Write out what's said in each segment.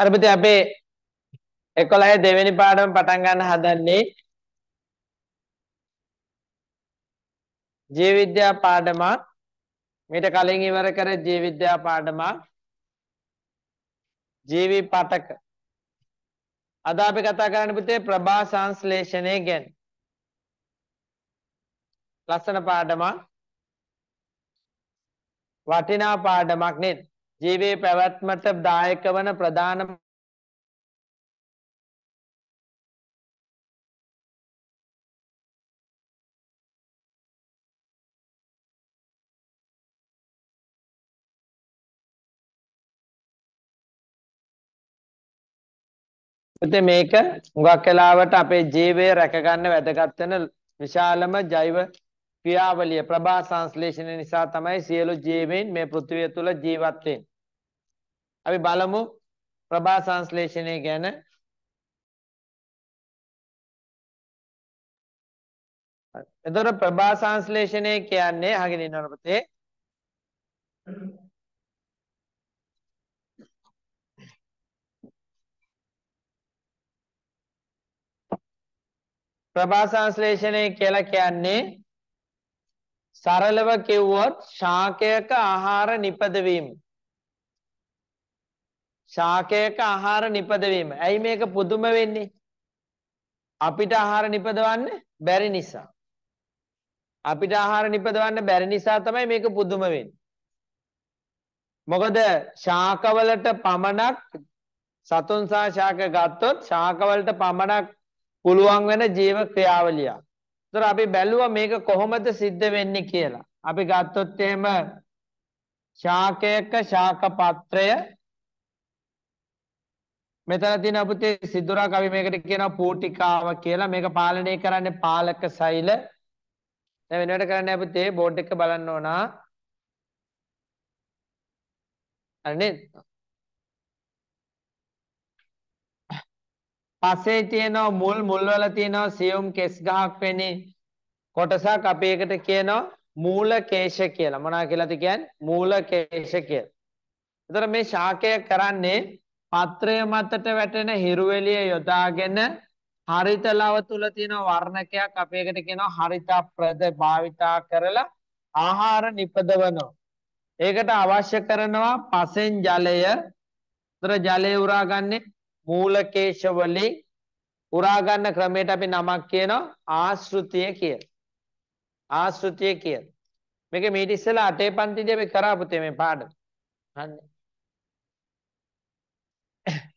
අරපති අපේ එකොළහේ දෙවෙනි පාඩම පටන් ගන්න හදන්නේ ජීව විද්‍යා පාඩමක් මීට කලින් ඉවර කර ජීව විද්‍යා පාඩමක් ජීවි පාඨක අද අපි කතා කරන්න පුතේ ප්‍රභා සංශ්ලේෂණය ගැන ලස්සන පාඩමක් වටිනා පාඩමක් නේද ජීවේ පැවැත්මට දායක වන ප්‍රධාන මේක හුඟක් වෙලාවට අපේ ජීවය රැකගන්න වැදගත් වෙන විශාලම ජෛව ක්‍රියාවලිය ප්‍රභා සංශ්ලේෂණය නිසා තමයි සියලු ජීවීන් මේ පෘථිවිය තුල ජීවත් වෙන්නේ. අපි බලමු ප්‍රභා සංශ්ලේෂණය ගැන. එතකොට ප්‍රභා සංශ්ලේෂණය කියන්නේ අහගෙන ඉන්නවද පුතේ? ප්‍රභා සංශ්ලේෂණය කියලා කියන්නේ සරලව කිව්වොත් ශාකයක ආහාර නිපදවීම. ශාකයක ආහාර නිපදවීම. ඇයි මේක පුදුම වෙන්නේ? අපිට ආහාර නිපදවන්න බැරි නිසා. අපිට ආහාර නිපදවන්න බැරි නිසා තමයි මේක පුදුම වෙන්නේ. මොකද ශාකවලට පමණක් සතුන් සහ ශාක ගත්තොත් ශාකවලට පමණක් පුළුවන් වෙන ජීව ක්‍රියාවලියක්. ඒතර අපි බැලුවා මේක කොහොමද සිද්ධ වෙන්නේ කියලා. අපි ගත්තොත් එහෙම ශාකයක ශාක පත්‍රය මෙතන තියෙන පුතේ සිදුරක් අපි මේකට කියනවා පූටිකාව කියලා. මේක පාලනය කරන්නේ පාලක සෛල. දැන් වෙනවට කරන්නේ පුතේ බෝඩ් එක බලන්න ඕනා. අනේ පස්සේ තියෙනවා මුල් මුල් වල තියෙනවා සියුම් කෙස් ගහක් වෙන්නේ කොටසක් අපි ඒකට කියනවා මූල කේශ කියලා. මොනවා කියලාද කියන්නේ? මූල කේශ කියලා. එතකොට මේ ශාකය කරන්නේ පත්‍රය මතට වැටෙන හිරුවෙලිය යොදාගෙන හරිත ලව තුල තියෙන වර්ණකයක් අපි ඒකට කියනවා හරිතප්‍රද භාවිතා කරලා ආහාර නිපදවනවා. ඒකට අවශ්‍ය කරනවා පසෙන් ජලය. ඒතර ජලය උරාගන්නේ මූලකේශ වලින් උරා ගන්න ක්‍රමයට අපි නමක් කියනවා ආශෘතිය කියලා. ආශෘතිය කියලා. මේක මීට ඉස්සෙල්ලා අටේ පන්තිදී අපි කරා පුතේ මේ පාඩම. හරි.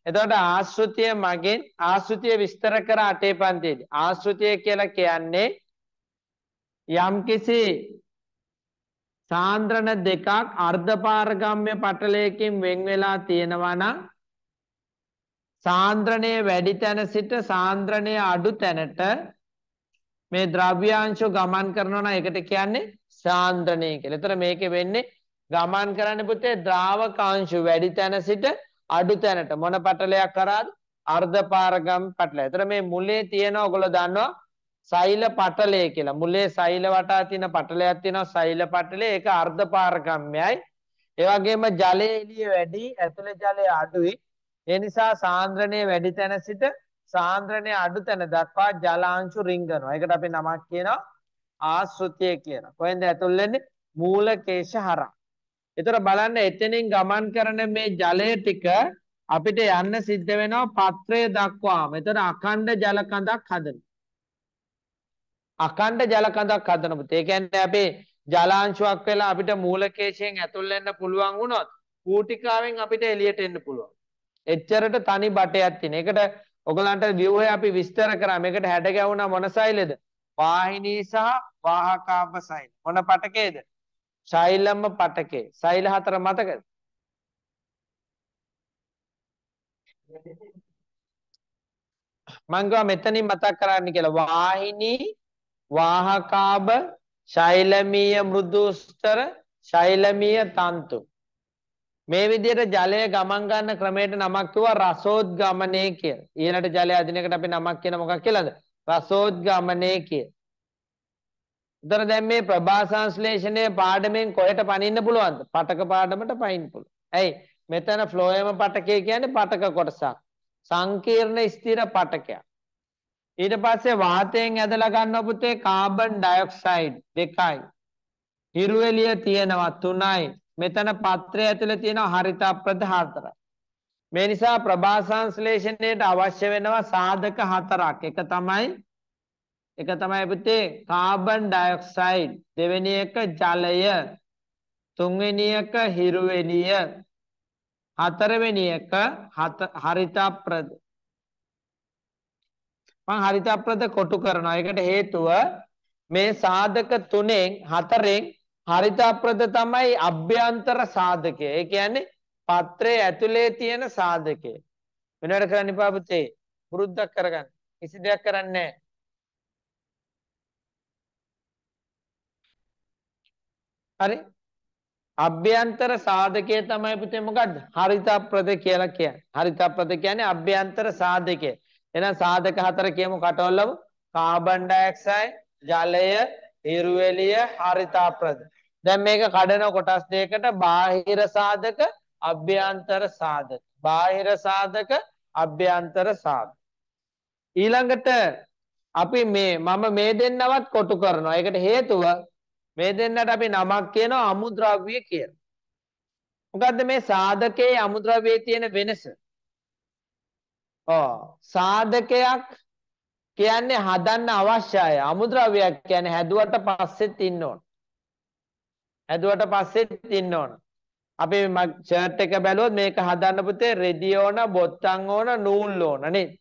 එතකොට ආශෘතිය මගින් ආශෘතිය විස්තර කර අටේ පන්තිදී. ආශෘතිය කියලා කියන්නේ යම්කිසි සාන්ද්‍රණ දෙකක් අර්ධපාරගම්‍ය පටලයකින් වෙන් වෙලා තියෙනවා නම් සාන්ද්‍රණය වැඩි තැන සිට සාන්ද්‍රණය අඩු තැනට මේ ද්‍රව්‍යාංශ ගමන් කරනවා නම් ඒකට කියන්නේ සාන්ද්‍රණය කියලා. එතන මේකේ වෙන්නේ ගමන් කරන්න පුතේ ද්‍රාවකාංශ වැඩි තැන සිට අඩු තැනට මොන පටලයක් කරාද? අර්ධ පාරගම් පටලය. එතන මේ මුලේ තියෙන ඔයගොල්ලෝ දන්නවා සෛල පටලය කියලා. මුලේ සෛල වටා තියෙන පටලයක් තියෙනවා සෛල පටලය. ඒක අර්ධ පාරගම්යයි. ඒ වගේම ජලයේ එළිය වැඩි, ඇතුලේ ජලය අඩුයි. ඒ නිසා සාන්ද්‍රණය වැඩි තැන සිට සාන්ද්‍රණය අඩු තැන දක්වා ජලාංශු රිංගනවා. ඒකට අපි නමක් කියනවා ආශ්‍රිතය කියලා. කොහෙන්ද ඇතුල් වෙන්නේ? මූල කේශ හරහා. ඒතර බලන්න එතනින් ගමන් කරන මේ ජලය ටික අපිට යන්න සිද්ධ වෙනවා පත්‍රය දක්වාම. ඒතර අඛණ්ඩ ජල කඳක් හදන. අඛණ්ඩ ජල කඳක් හදන පුතේ. ඒ කියන්නේ අපේ ජලාංශුවක් වෙලා අපිට මූල කේශයෙන් ඇතුල් වෙන්න පුළුවන් වුණොත් කූටිකාවෙන් අපිට එළියට එන්න පුළුවන්. එච්චරට තනි බටයක් තියෙන. ඒකට ඔයගලන්ට ව්‍යුහය අපි විස්තර කරා. මේකට හැඩ ගැවුණා මොන සෛලෙද? වාහිනී සහ වාහකාබ සෛල. මොන පටකේද? ශෛලම පටකේ. සෛල හතර මතකද? මං ගා මෙතනින් මතක් කරන්න කියලා වාහිනී වාහකාබ ශෛලමීය මෘදුස්තර ශෛලමීය තන්තු මේ විදිහට ජලය ගමන් ගන්න ක්‍රමයට නමක් කිව්වා රසෝද්ගමනය කියලා. ඊළඟට ජලය අදිනකට අපි නමක් කියන මොකක් කියලාද? රසෝද්ගමනය කියලා. උතර දැන් මේ ප්‍රභා සංශ්ලේෂණයේ පාඩමෙන් කොහෙට පනින්න පුළුවන්ද? පටක පාඩමට පනින්න පුළුවන්. ඇයි? මෙතන ෆ්ලෝයම පටකය කියන්නේ පටක කොටසක්. සංකීර්ණ ස්ථිර පටකයක්. ඊට පස්සේ වාතයෙන් ඇදලා ගන්න පුතේ කාබන් ඩයොක්සයිඩ් දෙකයි. හිරු එළිය තියෙනවා තුනයි. මෙතන පත්‍රය ඇතුළේ තියෙනවා හරිතා ප්‍රධාතරයි. මේ නිසා ප්‍රභා සංශ්ලේෂණයට අවශ්‍ය වෙනවා සාධක හතරක්. එක තමයි එක තමයි පුතේ කාබන් ඩයොක්සයිඩ්, දෙවෙනි එක ජලය, තුන්වෙනි එක හිරුවෙනිය, හතරවෙනි එක හරිතාප්‍රද. මම හරිතාප්‍රද කොටු කරනවා. ඒකට හේතුව මේ සාධක තුනෙන් හතරෙන් හරිතප්‍රද තමයි අභ්‍යන්තර සාධකය. ඒ කියන්නේ පත්‍රයේ ඇතුලේ තියෙන සාධකය. වෙනවට කරන්න එපා පුතේ. පුරුද්දක් කරගන්න. කිසි දෙයක් කරන්නේ නැහැ. හරි? අභ්‍යන්තර සාධකය තමයි පුතේ මොකද්ද? හරිතප්‍රද කියලා කියන්නේ. හරිතප්‍රද කියන්නේ අභ්‍යන්තර සාධකය. එහෙනම් සාධක හතර කියමු කටවලම කාබන් ඩයොක්සයිඩ්, ජලය, හිරුවෙලිය, හරිතප්‍රද. දැන් මේක කඩන කොටස් දෙකකට බාහිර සාධක අභ්‍යන්තර සාධක බාහිර සාධක අභ්‍යන්තර සාධක ඊළඟට අපි මේ මම මේ දෙන්නවත් කොටු කරනවා ඒකට හේතුව මේ දෙන්නට අපි නමක් කියනවා අමුද්‍රව්‍ය කියලා මොකද්ද මේ සාධකයේ අමුද්‍රව්‍යයේ තියෙන වෙනස ඔව් සාධකයක් කියන්නේ හදන්න අවශ්‍යයි අමුද්‍රව්‍යයක් කියන්නේ හැදුවට පස්සෙත් ඉන්න ඕන ඇදුවට පස්සෙත් ඉන්න ඕන. අපි ෂර්ට් එක බැලුවොත් මේක හදන්න පුතේ රෙදි ඕන, බොත්තම් ඕන, නූල් ඕන නේද?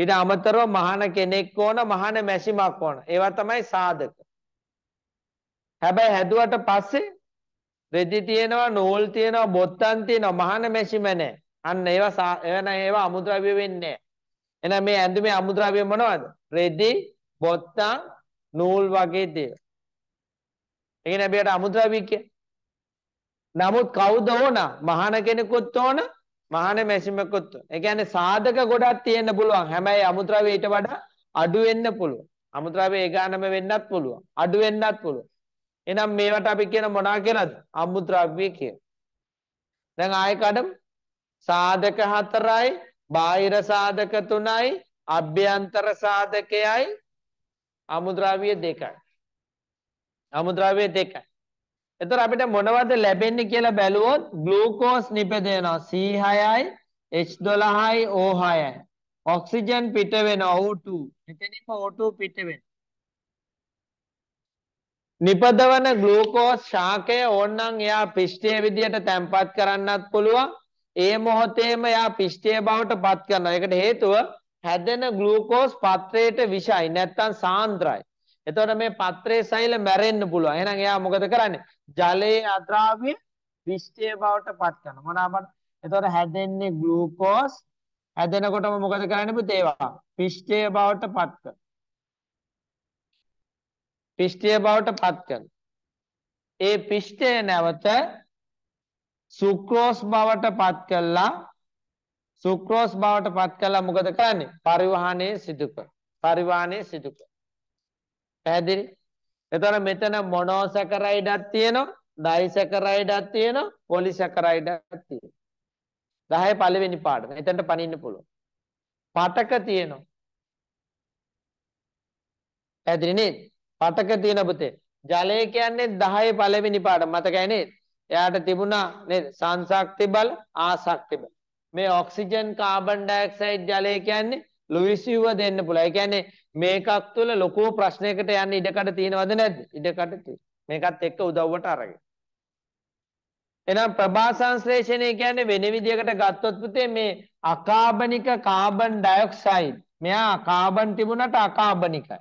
ඊට අමතරව මහාන කෙනෙක් ඕන, මහාන මැෂිමක් ඕන. ඒවා තමයි සාධක. හැබැයි හැදුවට පස්සේ රෙදි තියෙනවා, නූල් තියෙනවා, බොත්තම් තියෙනවා, මහාන මැෂිම නැහැ. අන්න ඒවා එවන ඒවා අමුද්‍රව්‍ය වෙන්නේ නැහැ. එහෙනම් මේ ඇඳුමේ අමුද්‍රව්‍ය මොනවද? රෙදි, බොත්තම්, නූල් වගේ දේවල්. ඒ කියන්නේ අපි යට අමුද්‍රව්‍ය කිය. නමුත් කවුද ඕන? මහාන කෙනෙකුත් ඕන, මහාන මැසිමකුත් ඕන. ඒ කියන්නේ සාධක ගොඩක් තියෙන්න පුළුවන්. හැබැයි අමුද්‍රව්‍ය ඊට වඩා අඩු වෙන්න පුළුවන්. අමුද්‍රව්‍ය ඒකානම වෙන්නත් පුළුවන්. අඩු වෙන්නත් පුළුවන්. එහෙනම් මේවට අපි කියන මොනවා කියලාද? අමුද්‍රව්‍ය කියලා. දැන් ආයෙ කඩමු. සාධක හතරයි, බාහිර සාධක තුනයි, අභ්‍යන්තර සාධකයයි, අමුද්‍රව්‍ය දෙකයි. අමුද්‍රව්‍යයේත් එකයි. එතකොට අපිට මොනවද ලැබෙන්නේ කියලා බැලුවොත් ග්ලූකෝස් නිපදවනවා C6යි H12යි O6යි. ඔක්සිජන් පිට වෙනවා O2. එතනින්ම O2 පිට වෙනවා. නිපදවන ග්ලූකෝස් ශාකය ඕනනම් එයා පිෂ්ඨයේ විදියට තැම්පත් කරන්නත් පුළුවන්. ඒ මොහොතේම එයා පිෂ්ඨයේ බවට පත් කරනවා. ඒකට හේතුව හැදෙන ග්ලූකෝස් පත්‍රයට විෂයි නැත්තම් සාන්ද්‍රයි. එතකොට මේ පත්‍රයේ සෛල මැරෙන්න පුළුවන්. එහෙනම් එයා මොකද කරන්නේ? ජලයේ අද්‍රාව්‍ය විෂ්ඨය බවට පත් කරනවා. මොනවා එතකොට හැදෙන්නේ ග්ලූකෝස්. හැදෙනකොටම මොකද කරන්නේ පුතේ ඒවා? විෂ්ඨය බවට පත් කරනවා. පිෂ්ඨය බවට පත් කරනවා. ඒ පිෂ්ඨය නැවත සුක්‍රෝස් බවට පත් කළා සුක්‍රෝස් බවට පත් කළා මොකද කරන්නේ පරිවහනයේ සිදු කර පරිවහනයේ සිදු කර පැහැදිලි? එතකොට මෙතන මොනෝසැකරයිඩක් තියෙනවා, ඩයිසැකරයිඩක් තියෙනවා, පොලිසැකරයිඩක් තියෙනවා. 10 පළවෙනි පාඩම. එතනට පනින්න පුළුවන්. පටක තියෙනවා. පැහැදිලි නේද? පටක තියෙන පුතේ. ජලය කියන්නේ 10 පළවෙනි පාඩම. මතකයි නේද? එයාට තිබුණා නේද? සංසක්ති බල, ආසක්ති බල. මේ ඔක්සිජන් කාබන් ඩයොක්සයිඩ් ජලය කියන්නේ ලුයිසියුව දෙන්න පුළුවන්. ඒ කියන්නේ මේකක් තුළ ලොකෝ ප්‍රශ්නයකට යන්න ඉඩකඩ තියෙනවද නැද්ද? ඉඩකඩ මේකත් එක්ක උදව්වට අරගෙන. එහෙනම් ප්‍රභා සංශ්ලේෂණය කියන්නේ වෙන විදිහකට ගත්තොත් පුතේ මේ අකාබනික කාබන් ඩයොක්සයිඩ්. මෙයා කාබන් තිබුණාට අකාබනිකයි.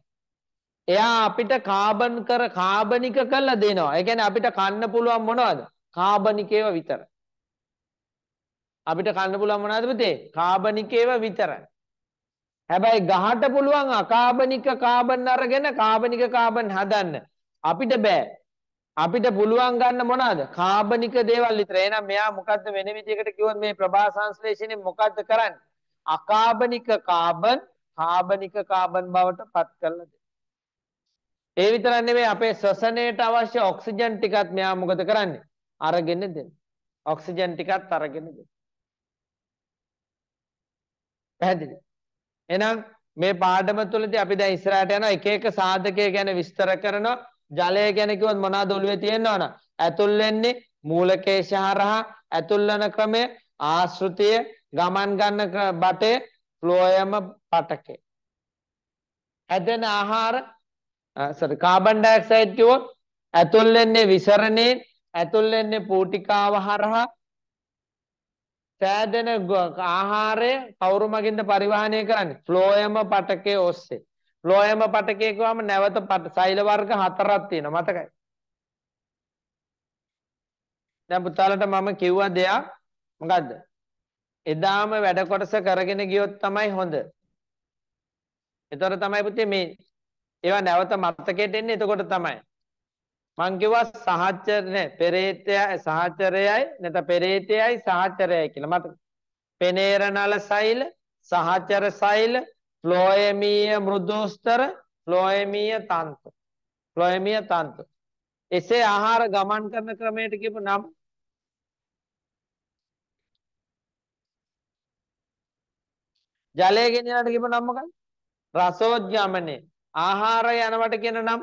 එයා අපිට කාබන් කර කාබනික කරලා දෙනවා. ඒ කියන්නේ අපිට කන්න පුළුවන් මොනවද? කාබනිකේව විතරයි. අපිට කන්න පුළුවන් මොනවද පුතේ? කාබනිකේව විතරයි. හැබැයි ගහට පුළුවන් අකාබනික කාබන් අරගෙන කාබනික කාබන් හදන්න. අපිට බෑ. අපිට පුළුවන් ගන්න මොනවාද? කාබනික දේවල් විතර. එහෙනම් මෙයා මොකද්ද වෙන විදිහකට කිව්වොත් මේ ප්‍රභා සංශ්ලේෂණය මොකද්ද කරන්නේ? අකාබනික කාබන් කාබනික කාබන් බවට පත් කරලා ඒ විතරක් නෙමෙයි අපේ ශ්වසනයට අවශ්‍ය ඔක්සිජන් ටිකත් මෙයා මොකද කරන්නේ? අරගෙන දෙන්න. ඔක්සිජන් ටිකත් අරගෙන දෙන්න. පැහැදිලි. එහෙනම් මේ පාඩම තුළදී අපි දැන් ඉස්සරහට යනවා එක එක සාධකයේ ගැන විස්තර කරනවා ජලය ගැන කිව්වොත් මොනවද ඔළුවේ තියෙනවනම් ඇතුල් වෙන්නේ මූලකේශ හරහා ඇතුල් වෙන ක්‍රමය ආශෘතිය ගමන් ගන්න බටේ ෆ්ලෝයම පටකේ හැදෙන ආහාර සර් කාබන් ඩයොක්සයිඩ් කිව්වොත් ඇතුල් වෙන්නේ විසරණේ ඇතුල් වෙන්නේ පූටිකාව හරහා පෑදෙන ආහාරය කවුරු මගින්ද පරිවහනය කරන්නේ? ෆ්ලෝයම පටකයේ ඔස්සේ. ෆ්ලෝයම පටකයේ ගාම නැවත සෛල වර්ග හතරක් තියෙනවා මතකයි. දැන් පුතාලට මම කිව්ව දෙයක් මොකද්ද? එදාම වැඩ කොටස කරගෙන ගියොත් තමයි හොඳ. ඒතර තමයි පුතේ මේ ඒවා නැවත මතකයට එන්නේ එතකොට තමයි. මං කිව්වා සහචරනේ පෙරේතයයි සහචරයයි නැත පෙරේතයයි සහචරයයි කියලා මතක පෙනේරනල සෛල සහචර සෛල ෆ්ලෝයමීය මෘදුස්තර ෆ්ලෝයමීය තන්තු ෆ්ලෝයමීය තන්තු එසේ ආහාර ගමන් කරන ක්‍රමයට කියපු නම් ජලය ගෙනියනට කියපු නම් මොකක්ද රසෝද්ගමනේ ආහාරය යනවට කියන නම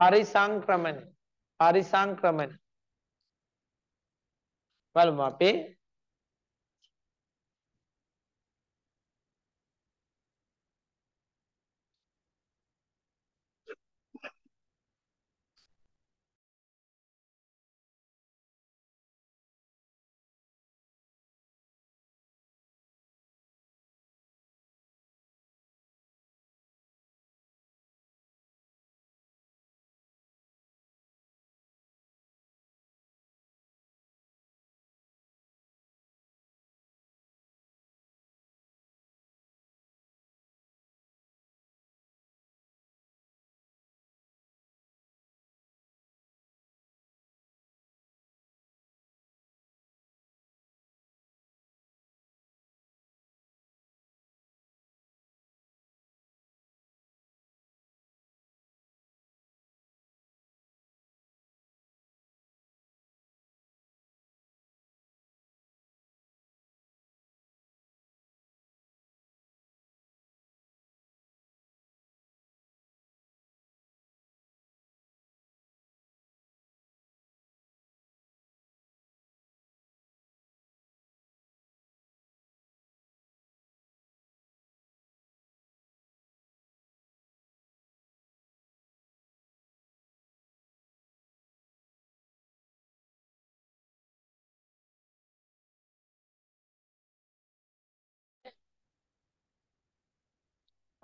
පරිසංක්‍රමණ පරිසංක්‍රමණ බලමු අපේ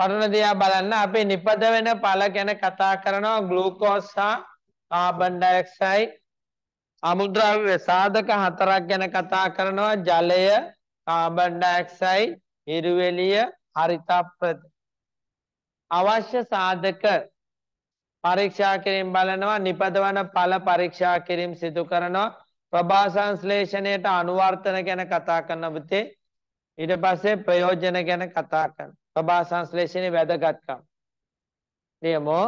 පටන දිහා බලන්න අපේ නිපද වෙන ඵල ගැන කතා කරනවා ග්ලූකෝස් හා කාබන් ඩයොක්සයිඩ් අමුද්‍රව්‍ය සාධක හතරක් ගැන කතා කරනවා ජලය කාබන් ඩයොක්සයිඩ් හිරුවෙලිය හරිතප්‍රද අවශ්‍ය සාධක පරීක්ෂා කිරීම බලනවා නිපදවන ඵල පරීක්ෂා කිරීම සිදු කරනවා ප්‍රභා සංශ්ලේෂණයට අනුවර්තන ගැන කතා කරන පුතේ ඊට පස්සේ ප්‍රයෝජන ගැන කතා කරනවා ප්‍රභා සංශ්ලේෂණේ වැදගත්කම. නියමෝ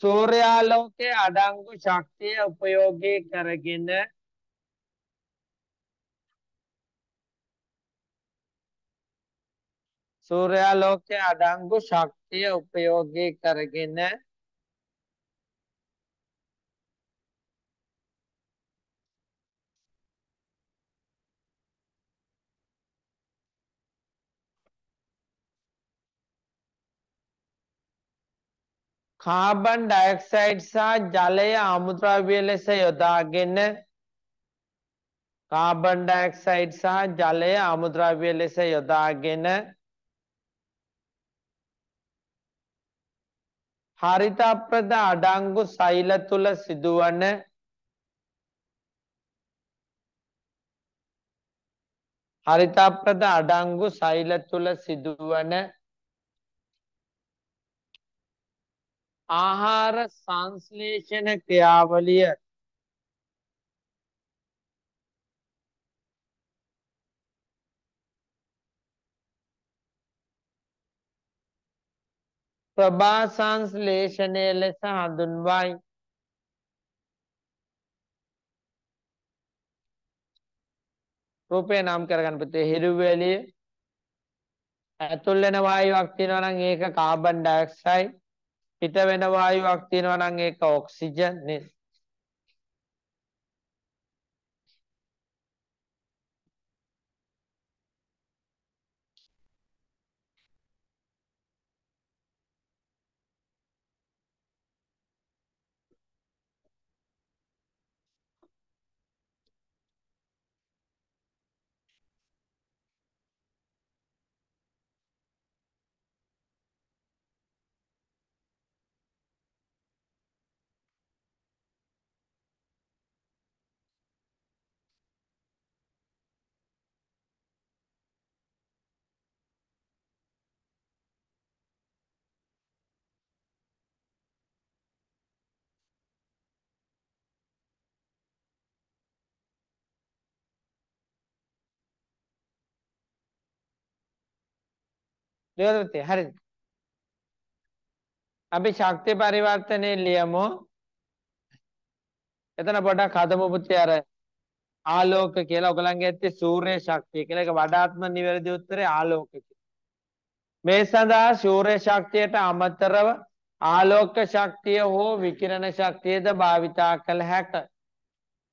සූර්යාලෝකයේ අඩංගු ශක්තිය උපයෝගී කරගෙන සූර්යාලෝකයේ අඩංගු ශක්තිය උපයෝගී කරගෙන කාබන් ඩයොක්සයිඩ් සහ ජලය අමුද්‍රව්‍ය ලෙස යොදාගෙන කාබන් ඩයොක්සයිඩ් සහ ජලය අමුද්‍රව්‍ය ලෙස යොදාගෙන හරිත අප්‍රද අඩංගු සෛල තුල සිදුවන හරිත අප්‍රද අඩංගු සෛල තුල සිදුවන ආහාර සංශ්ලේෂණ ක්‍රියාවලිය ප්‍රභා සංශ්ලේෂණය ලෙස හඳුන්වයි රූපය නම් කරගන්න පුතේ හිරුවැලිය ඇතුල් වෙන වායුවක් තියෙනවා නම් ඒක කාබන් ඩයොක්සයිඩ් පිට වෙන වායුවක් තියෙනවා නම් ඒක ඔක්සිජන් නේ දෙවලතේ හරිද? අපි ශක්ති පරිවර්තනයේ ලියමු. එතන පොඩක් හදමු පුතේ අර ආලෝක කියලා ඔයගලන්ගේ ඇත්තේ සූර්ය ශක්තිය කියලා ඒක වඩාත්ම නිවැරදි උත්තරේ ආලෝක මේ සඳහා සූර්ය ශක්තියට අමතරව ආලෝක ශක්තිය හෝ විකිරණ ශක්තියද භාවිතා කළ හැක.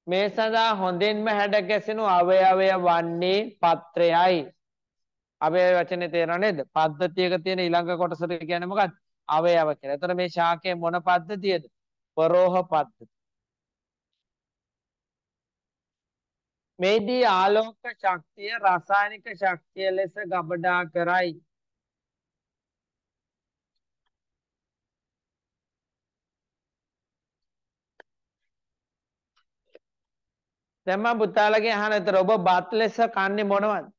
මේ සඳහා හොඳින්ම හැඩ ගැසෙනු අවයවය වන්නේ පත්‍රයයි. අවය වචනේ තේරෙනව නේද? පද්ධතියක තියෙන ඊළඟ කොටසට කියන්නේ මොකක්ද? අවයව කියලා. එතකොට මේ ශාකයේ මොන පද්ධතියද? පරෝහ පද්ධතිය. මේදී ආලෝක ශක්තිය රසායනික ශක්තිය ලෙස ගබඩා කරයි. දැන් මම පුතාලගෙන් අහනතර ඔබ බත් ලෙස කන්නේ මොනවද?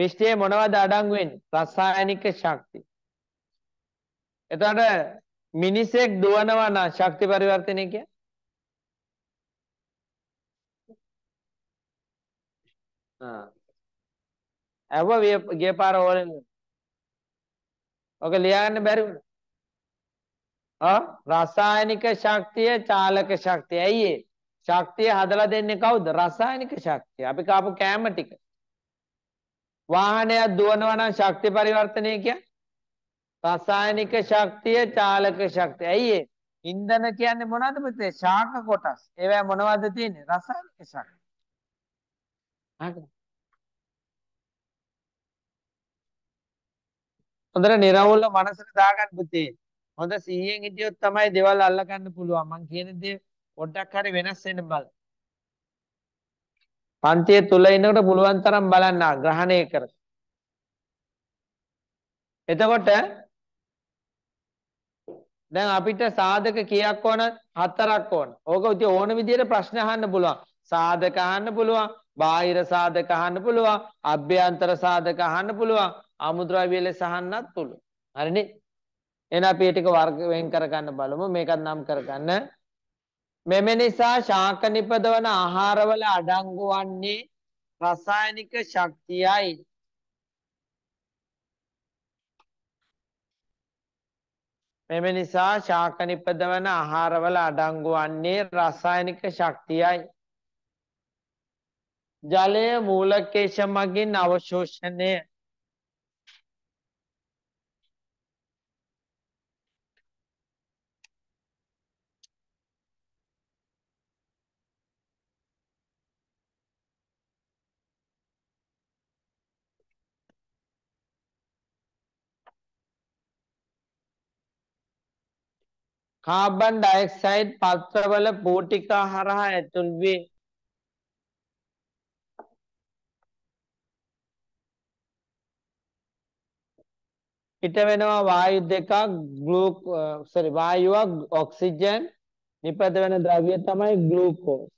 පිෂ්ඨයේ මොනවද අඩංගු වෙන්නේ? රසායනික ශක්තිය. එතකොට මිනිසෙක් දුවනවා නම් ශක්ති පරිවර්තනය කියන්නේ ආ ඇව ගිය පාර ඕලෙන් ඔක ලියාගන්න බැරි වුණා. ආ රසායනික ශක්තිය චාලක ශක්තිය. ඇයි ශක්තිය හදලා දෙන්නේ කවුද? රසායනික ශක්තිය. අපි කාපු කෑම ටික. වාහනයක් දුවනවා නම් ශක්ති පරිවර්තනය කියන්නේ රසායනික ශක්තිය චාලක ශක්තිය. ඇයි ඒ? ඉන්ධන කියන්නේ මොනවද පුතේ? ශාක කොටස්. ඒවා මොනවද තියෙන්නේ? රසායනික ශක්තිය. හරිද? හොඳට නිර්වෝල මනසට දාගන්න පුතේ. හොඳ 100න් හිටියොත් තමයි දේවල් අල්ලගන්න පුළුවන්. මං කියන දේ පොඩ්ඩක් හරි වෙනස් වෙන්න බලන්න. පන්තිය තුල ඉන්නකොට පුළුවන් තරම් බලන්න ග්‍රහණය කර. එතකොට දැන් අපිට සාධක කීයක් ඕන? හතරක් ඕන. ඕක උති ඕන විදියට ප්‍රශ්න අහන්න පුළුවන්. සාධක අහන්න පුළුවන්, බාහිර සාධක අහන්න පුළුවන්, අභ්‍යන්තර සාධක අහන්න පුළුවන්, අමුද්‍රව්‍ය ලෙස අහන්නත් පුළුවන්. හරිනේ? එහෙනම් අපි මේ ටික වර්ග වෙන් කරගන්න බලමු. මේකත් නම් කරගන්න. මෙම නිසා ශාක නිපදවන ආහාරවල අඩංගු වන්නේ රසායනික ශක්තියයි. මෙම නිසා ශාක නිපදවන ආහාරවල අඩංගු වන්නේ රසායනික ශක්තියයි. ජලය මූලකේශ මගින් අවශෝෂණය කාබන් ඩයොක්සයිඩ් පත්‍රවල පෝටිකා හරහා ඇතුල් වේ. පිට වෙනවා වායු දෙකක් ග්ලූ සෝරි වායුවක් ඔක්සිජන් නිපද වෙන ද්‍රව්‍ය තමයි ග්ලූකෝස්.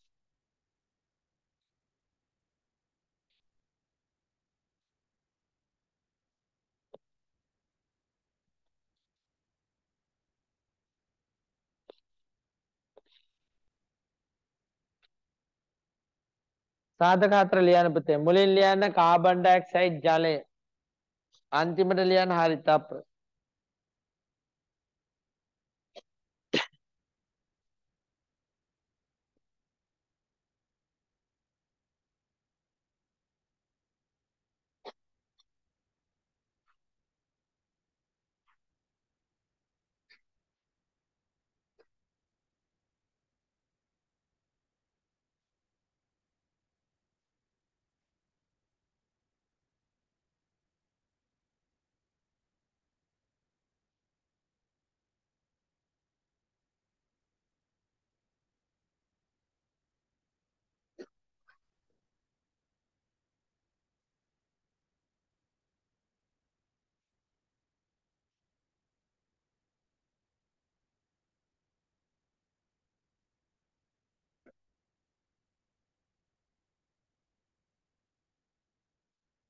සාධක හතර ලියන්න පුතේ. මුලින් ලියන්න කාබන් ඩයොක්සයිඩ් ජලය. අන්තිමට ලියන්න හරිතාප්‍ර.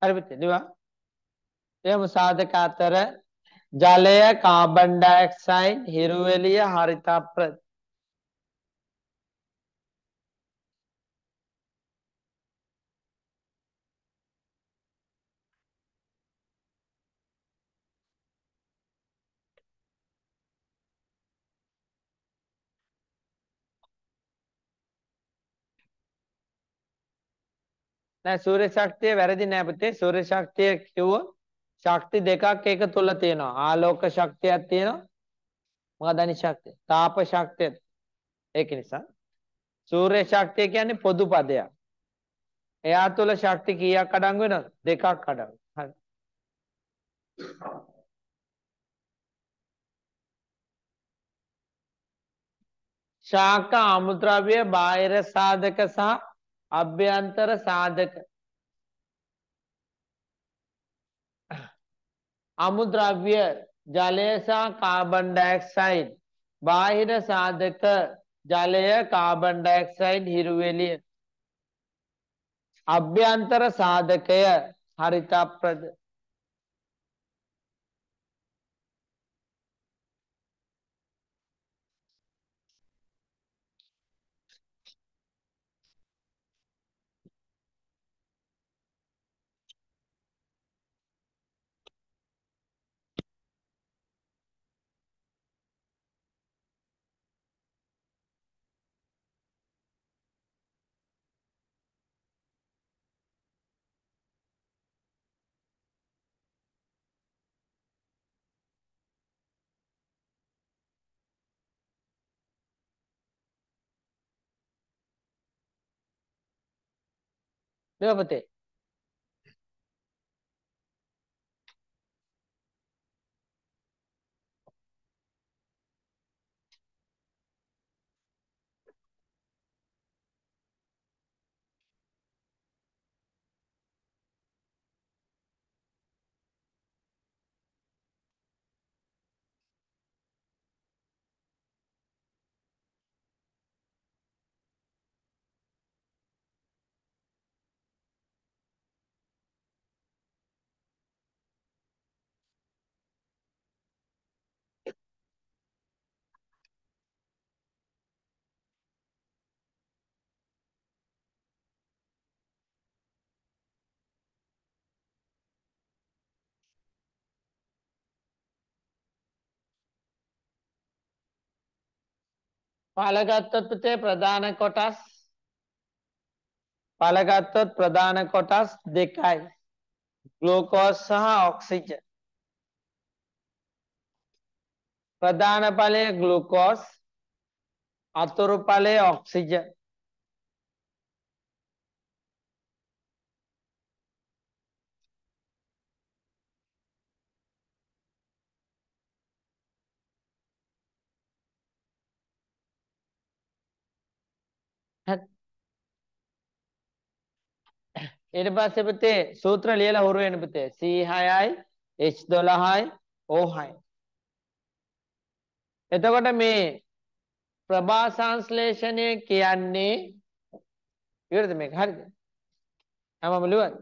හරි පුතේ එම සාධක අතර ජලය කාබන් ඩයොක්සයිඩ් හිරුවෙලිය හරිතප්‍ර නෑ සූර්ය ශක්තිය වැරදි නෑ පුතේ සූර්ය ශක්තිය කිව්වොත් ශක්ති දෙකක් ඒක තුල තියෙනවා ආලෝක ශක්තියක් තියෙනවා මොකදනි ශක්තිය තාප ශක්තිය ඒක නිසා සූර්ය ශක්තිය කියන්නේ පොදු පදයක් එයා තුල ශක්ති කීයක් අඩංගු වෙනවද දෙකක් අඩංගු හරි ශාක අමුද්‍රව්‍ය බාහිර සාධක සහ අභ්‍යන්තර සාධක අමුද්‍රව්‍ය ජලය සහ කාබන් ඩයොක්සයිඩ් බාහිර සාධක ජලය කාබන් ඩයොක්සයිඩ් හිරුවෙලිය අභ්‍යන්තර සාධකය හරිතප්‍රද 对不对？පළගත්තොත් පුතේ ප්‍රධාන කොටස් පළගත්තොත් ප්‍රධාන කොටස් දෙකයි ග්ලූකෝස් සහ ඔක්සිජන් ප්‍රධාන ඵලයේ ග්ලූකෝස් අතුරු ඵලයේ ඔක්සිජන් ඊට පස්සේ පුතේ සූත්‍ර ලියලා හුරු වෙන පුතේ C6යි H12යි O6යි එතකොට මේ ප්‍රභා සංශ්ලේෂණය කියන්නේ ඉවරද මේක හරිද හැමම ලියුවා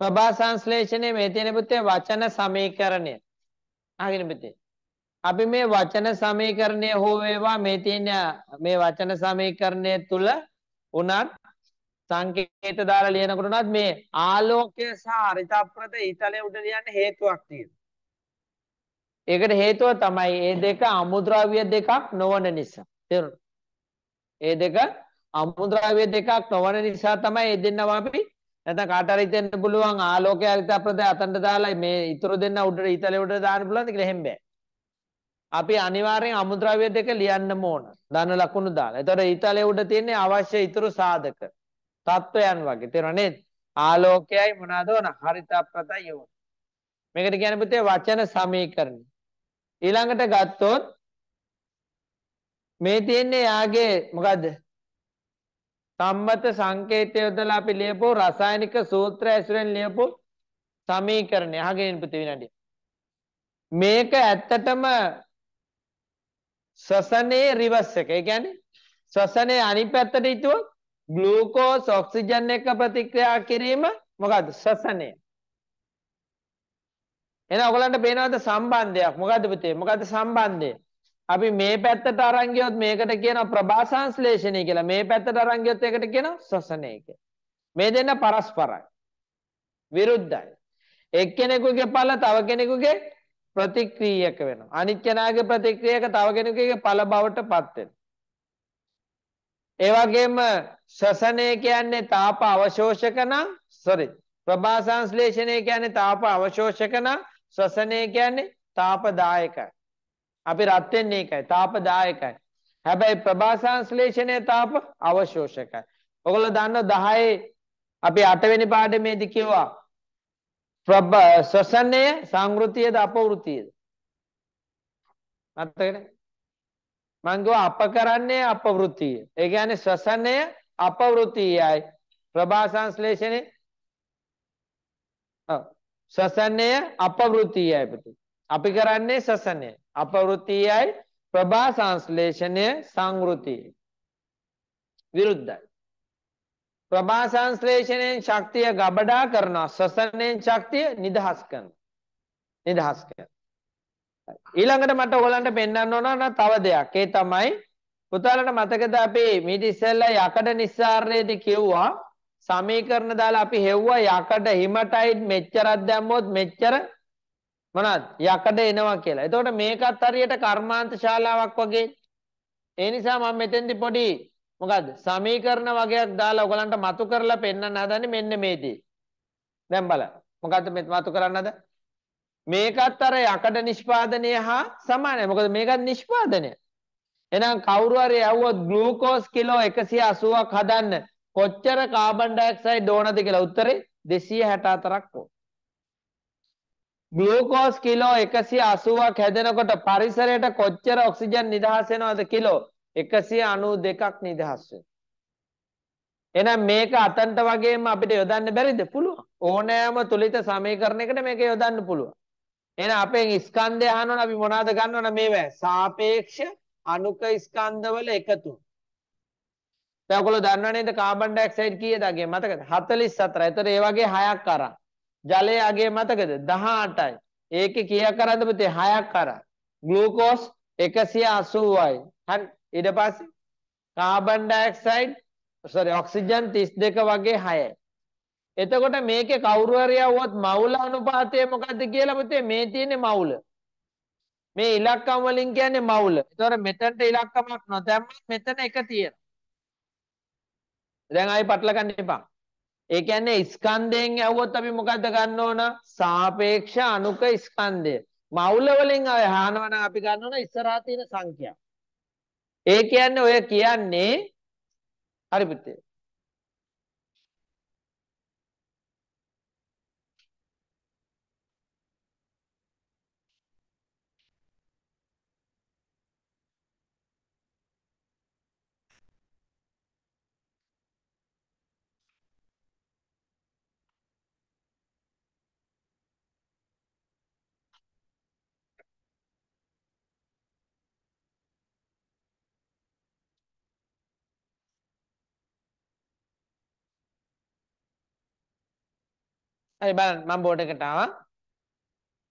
ප්‍රභා සංශ්ලේෂණය මේ තියෙන පුතේ වචන සමීකරණය. අහගෙන පුතේ. අපි මේ වචන සමීකරණය හෝ වේවා මේ තියෙන මේ වචන සමීකරණය තුල උනත් සංකේත දාලා ලියනකොට උනත් මේ ආලෝකය සහ අරිතප්‍රත ඊතලයේ උඩ ලියන්න හේතුවක් තියෙනවා. ඒකට හේතුව තමයි මේ දෙක අමුද්‍රව්‍ය දෙකක් නොවන නිසා. තේරුණා? මේ දෙක අමුද්‍රව්‍ය දෙකක් නොවන නිසා තමයි මේ දෙන්නම අපි නැත්නම් කාට හරි හිතෙන්න පුළුවන් ආලෝකය හරි අප්‍රද අතන්ට දාලා මේ ඉතුරු දෙන්න උඩට ඊතලේ උඩට දාන්න පුළුවන්ද කියලා එහෙම බෑ. අපි අනිවාර්යෙන් අමුද්‍රව්‍ය දෙක ලියන්නම ඕන. ධන ලකුණු දාලා. එතකොට ඊතලේ උඩ තියෙන අවශ්‍ය ඉතුරු සාධක තත්වයන් වගේ. තේරුණා නේද? ආලෝකයයි මොනවාද ඕන? හරිත අප්‍රතයි යෝන. මේකට කියන්නේ පුතේ වචන සමීකරණ. ඊළඟට ගත්තොත් මේ තියෙන්නේ යාගේ මොකද්ද? සම්මත සංකේතය යොදලා අපි ලියපෝ රසායනික සූත්‍ර ඇසුරෙන් ලියපෝ සමීකරණය. අහගෙන පුති විනාඩිය. මේක ඇත්තටම ශ්වසනයේ රිවර්ස් එක. ඒ කියන්නේ ශ්වසනයේ අනිත් පැත්තට හිතුවොත් ග්ලූකෝස් ඔක්සිජන් එක්ක ප්‍රතික්‍රියා කිරීම මොකද්ද? ශ්වසනය. එහෙනම් ඔයගලන්ට පේනවද සම්බන්ධයක්? මොකද්ද පුතේ? මොකද්ද සම්බන්ධය? අපි මේ පැත්තට අරන් ගියොත් මේකට කියනවා ප්‍රභා සංශ්ලේෂණය කියලා. මේ පැත්තට අරන් ගියොත් ඒකට කියනවා ශ්වසනය කියලා. මේ දෙන්න පරස්පරයි. විරුද්ධයි. එක්කෙනෙකුගේ ඵල තව කෙනෙකුගේ ප්‍රතික්‍රියක වෙනවා. අනිත් කෙනාගේ ප්‍රතික්‍රියක තව කෙනෙකුගේ ඵල බවටපත් වෙනවා. ඒ වගේම ශ්වසනය කියන්නේ තාප අවශෝෂක නම් sorry ප්‍රභා සංශ්ලේෂණය කියන්නේ තාප අවශෝෂක නම් ශ්වසනය කියන්නේ තාපදායකයි. අපි රත් වෙන්නේ ඒකයි. තාපදායකයි. හැබැයි ප්‍රභා සංශ්ලේෂණය තාප අවශෝෂකයි. ඔගොල්ලෝ දන්න 10 අපි 8 වෙනි පාඩමේදී කිව්වා ප්‍රබ ශ්වසනය සංගෘතියද අපවෘතියද? මතකද? මං කිව්වා අප කරන්නේ අපවෘතිය. ඒ කියන්නේ ශ්වසනය අපවෘතියයි. ප්‍රභා සංශ්ලේෂණය ඔව් ශ්වසනය අපවෘතියයි පුතේ. අපි කරන්නේ ශ්වසනයයි. අපවෘත්තීයයි ප්‍රභා සංශ්ලේෂණය සංවෘතියි විරුද්ධයි ප්‍රභා සංශ්ලේෂණයෙන් ශක්තිය ගබඩා කරනවා ශ්වසනයෙන් ශක්තිය නිදහස් කරනවා නිදහස් කරනවා ඊළඟට මට ඔයගලන්ට පෙන්වන්න ඕන නම් තව දෙයක් ඒ තමයි පුතාලට මතකද අපි මීට ඉස්සෙල්ලා යකඩ නිස්සාරණයේදී කිව්වා සමීකරණ දාලා අපි හෙව්වා යකඩ හිමටයිඩ් මෙච්චරක් දැම්මොත් මෙච්චර මොනවාද? යකඩ එනවා කියලා. එතකොට මේකත් හරියට කර්මාන්ත ශාලාවක් වගේ. ඒ නිසා මම මෙතෙන්දි පොඩි මොකද්ද? සමීකරණ වගේක් දාලා ඔයගලන්ට මතු කරලා පෙන්වන්න හදන්නේ මෙන්න මේදී. දැන් බලන්න. මොකද්ද මේ මතු කරන්නද? මේකත් අර යකඩ නිෂ්පාදනය හා සමානයි. මොකද මේකත් නිෂ්පාදනය. එහෙනම් කවුරු හරි ඇහුවොත් ග්ලූකෝස් කිලෝ 180ක් හදන්න කොච්චර කාබන් ඩයොක්සයිඩ් ඕනද කියලා උත්තරේ 264ක් ඕන. ග්ලූකෝස් කිලෝ 180ක් හැදෙනකොට පරිසරයට කොච්චර ඔක්සිජන් නිදහස් වෙනවද කිලෝ 192ක් නිදහස් එහෙනම් මේක අතන්ට වගේම අපිට යොදන්න බැරිද? පුළුවන්. ඕනෑම තුලිත සමීකරණයකට මේක යොදන්න පුළුවන්. එහෙනම් අපෙන් ස්කන්ධය අහනවනම් අපි මොනවද ගන්නවනම් මේවා සාපේක්ෂ අණුක ස්කන්ධවල එකතු. දැන් ඔයගොල්ලෝ දන්නවනේ කාබන් ඩයොක්සයිඩ් කීයද අගේ මතකද? 44. ඒතර ඒ වගේ හයක් අරන්. ජලය අගේ මතකද දහටයි ඒක කිය කරදපතේ හයක් කර ගලූකෝස් එකසිය අසුවයි හන් ඉඩ පස්ස කාබන් ඩයික්සයිඩ් සරි ඔක්සිජන් තිස් දෙක වගේ හයයි. එතකොට මේක කවුරුවරයවුවත් මවුල අනුපාතය මොකක්ද කියලා පුතේ මේ තියෙන මවුල. මේ ඉලක්කම් වලින් කියන්නේ මවුල. ඒතර මෙතනට ඉලක්කමක් නොදැම්ම මෙතන එක තියෙනවා. දැන් ආයි පටල ගන්න එපා. ඒ කියන්නේ ස්කන්ධයෙන් ඇහුවොත් අපි මොකද්ද ගන්න ඕන? සාපේක්ෂ අනුක ස්කන්ධය. මවුල වලින් අහනවා නම් අපි ගන්න ඕන ඉස්සරහා තියෙන සංඛ්‍යාව. ඒ කියන්නේ ඔය කියන්නේ හරි පුතේ. හරි බලන්න මම බෝඩ් එකට ආවා.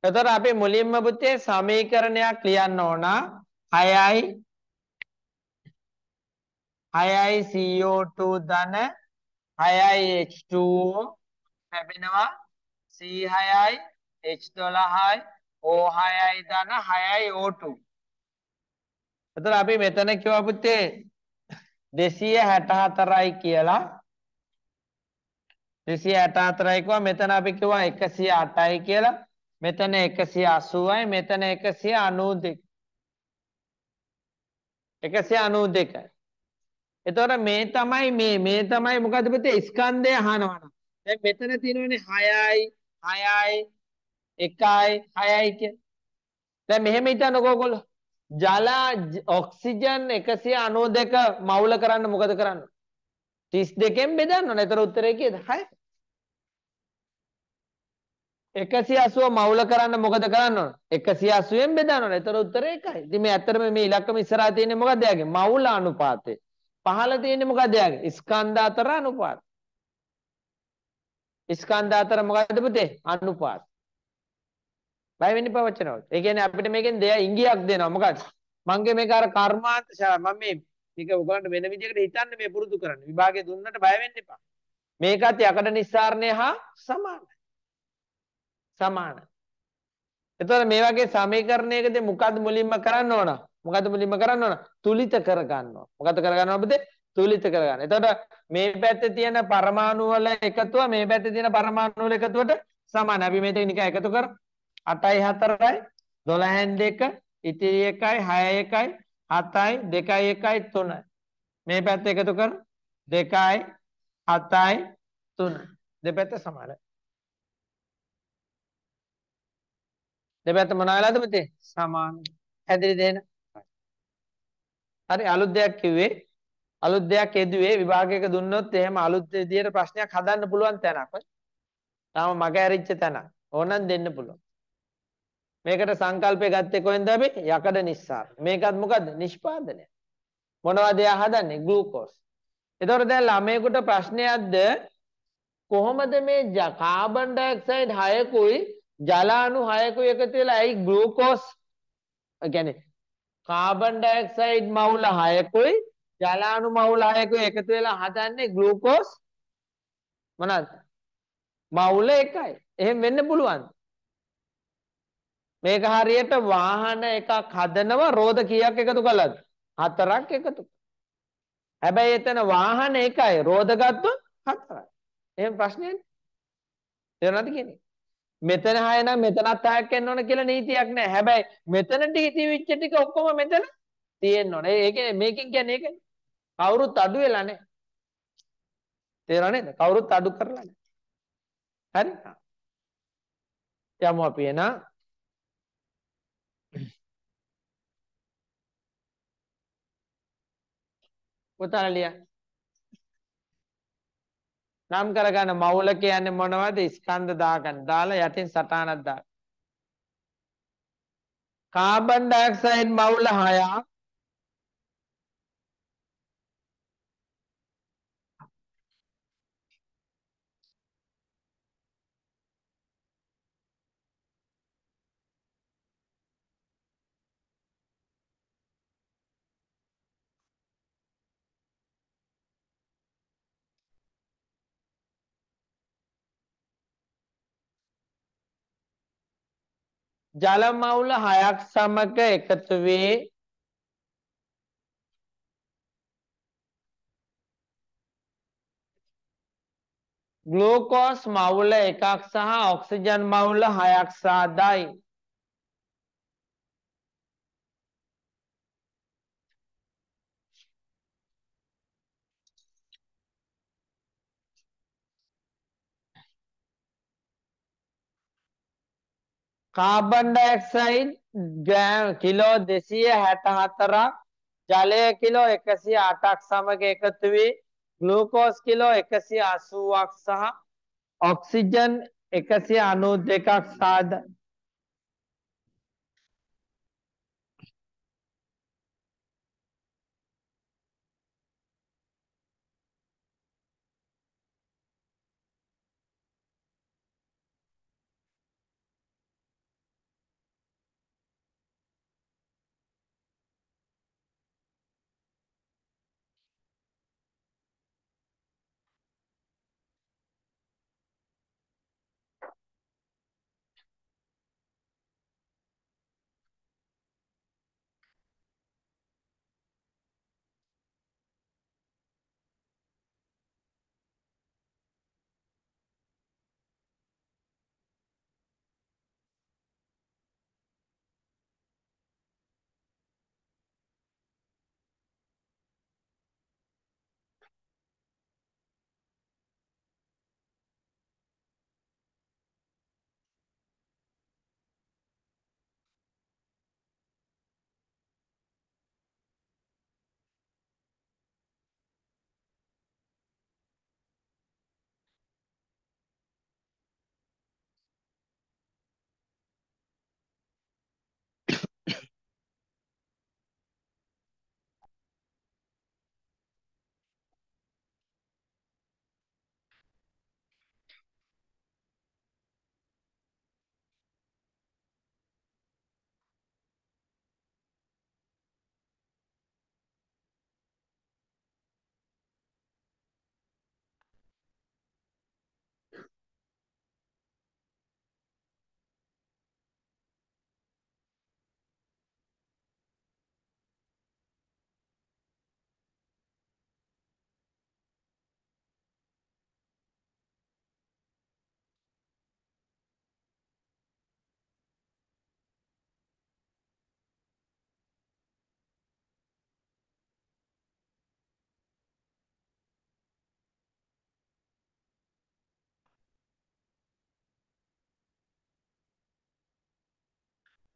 එතකොට අපි මුලින්ම පුතේ සමීකරණයක් ලියන්න ඕන 6යි 6යි CO2 ධන 6යි H2O ලැබෙනවා C6යි H12යි O6යි ධන 6යි O2. එතකොට අපි මෙතන කිව්වා පුතේ 264යි කියලා දෙසිය ඇට අතරයිකවා මෙතන අපි කිව්වා එකසිය අටයි කියලා මෙතන එකසිය අසුවයි මෙතන එකසිය අනූ දෙක එකසිය අනූ දෙකයි එතකොට මේ තමයි මේ මේ තමයි මොකද පුතේ ස්කන්ධය අහනවනම් දැන් මෙතන තියෙනවනේ 6යි 6යි 1යි 6යි කියලා දැන් මෙහෙම හිතන්නකෝ ඔයගොල්ලෝ ජල ඔක්සිජන් 192 මවුල කරන්න මොකද කරන්නේ 32න් බෙදන්න ඕන. ඒතර උත්තරේ කීයද? 6. එකසිය අසුව මවුල කරන්න මොකද කරන්න ඕන එකසිය අසුවෙන් බෙදන්න එතර උත්තර එකයි ඉතින් මේ ඇත්තටම මේ ඉලක්කම ඉස්සරහා තියෙන්නේ මොකද යාගේ මවුල අනුපාතය පහළ තියෙන්නේ මොකද යාගේ ස්කන්ධ අතර අනුපාත ස්කන්ධ අතර මොකද්ද පුතේ අනුපාත බය වෙන්න එපා වචනවලට ඒ කියන්නේ අපිට මේකෙන් දෙය ඉංගියක් දෙනවා මොකද මංගේ මේක අර කර්මාන්ත ශාලා මම මේ මේක ඔයගලන්ට වෙන විදිහකට හිතන්න මේ පුරුදු කරන්න විභාගේ දුන්නට බය වෙන්න එපා මේකත් යකඩ නිස්සාරණය හා සමානයි සමාන. එතකොට මේ වගේ සමීකරණයකදී මොකද්ද මුලින්ම කරන්න ඕන? මොකද්ද මුලින්ම කරන්න ඕන? තුලිත කර ගන්න ඕන. මොකද්ද කර ගන්න ඕනද? තුලිත කර ගන්න. එතකොට මේ පැත්තේ තියෙන පරමාණු වල එකතුව මේ පැත්තේ තියෙන පරමාණු වල එකතුවට සමාන. අපි මේ දෙක නිකන් එකතු කර 8යි 4යි 12න් 2 ඉතිරි 1යි 6යි 1යි 7යි 2යි 1යි 3යි. මේ පැත්ත එකතු කර 2යි 7යි 3යි. දෙපැත්ත සමානයි. දෙපැත්ත මොන වෙලාද පුතේ සමාන හැදිරිද එහෙනම් හරි අලුත් දෙයක් කිව්වේ අලුත් දෙයක් එදුවේ විභාගයක දුන්නොත් එහෙම අලුත් විදියට ප්‍රශ්නයක් හදන්න පුළුවන් තැනක් තාම මග ඇරිච්ච තැනක් ඕනනම් දෙන්න පුළුවන් මේකට සංකල්පය ගත්තේ කොහෙන්ද අපි යකඩ නිස්සාර මේකත් මොකද්ද නිෂ්පාදනය මොනවද එයා හදන්නේ ග්ලූකෝස් එතකොට දැන් ළමයෙකුට ප්‍රශ්නයක්ද කොහොමද මේ කාබන් ඩයොක්සයිඩ් 6කුයි ජලාණු 6ක එකතු වෙලා ඇයි ග්ලූකෝස් يعني කාබන් ඩයොක්සයිඩ් මවුල 6කුයි ජලාණු මවුල 6කුයි එකතු වෙලා හදන්නේ ග්ලූකෝස් මොනවාද මවුල එකයි එහෙම වෙන්න පුළුවන් මේක හරියට වාහන එකක් හදනවා රෝද කීයක් එකතු කළාද හතරක් එකතු හැබැයි එතන වාහන එකයි රෝද ගත්තොත් හතරයි එහෙම ප්‍රශ්නේ නේද තේරුණාද කියන්නේ මෙතන 6 නම් මෙතනත් 6ක් එන්න ඕන කියලා නීතියක් නැහැ. හැබැයි මෙතන ටිවිච්ච ටික ඔක්කොම මෙතන තියෙන්න ඕන. ඒක මේකෙන් කියන්නේ ඒකනේ. කවුරුත් අඩු වෙලා නැහැ. තේරෙනව නේද? කවුරුත් අඩු කරලා නැහැ. හරි. යමු අපි එන පුතාලා ලියන්න නම් කරගන්න මවුල කියන්නේ මොනවද? ස්කන්ධ දාගන්න. දාලා යටින් සටහනක් දාන්න. කාබන් ඩයොක්සයිඩ් මවුල 6ක් ජල මවුල හයක් සමග එකතු වී ග්ලූකෝස් මවුල එකක් සහ ඔක්සිජන් මවුල හයක් සාදයි කාබන් ඩයොක්සයිඩ් ග්‍රෑම් කිලෝ 264ක් ජලය කිලෝ 108ක් සමග එකතු වී ග්ලූකෝස් කිලෝ 180ක් සහ ඔක්සිජන් 192ක් සාද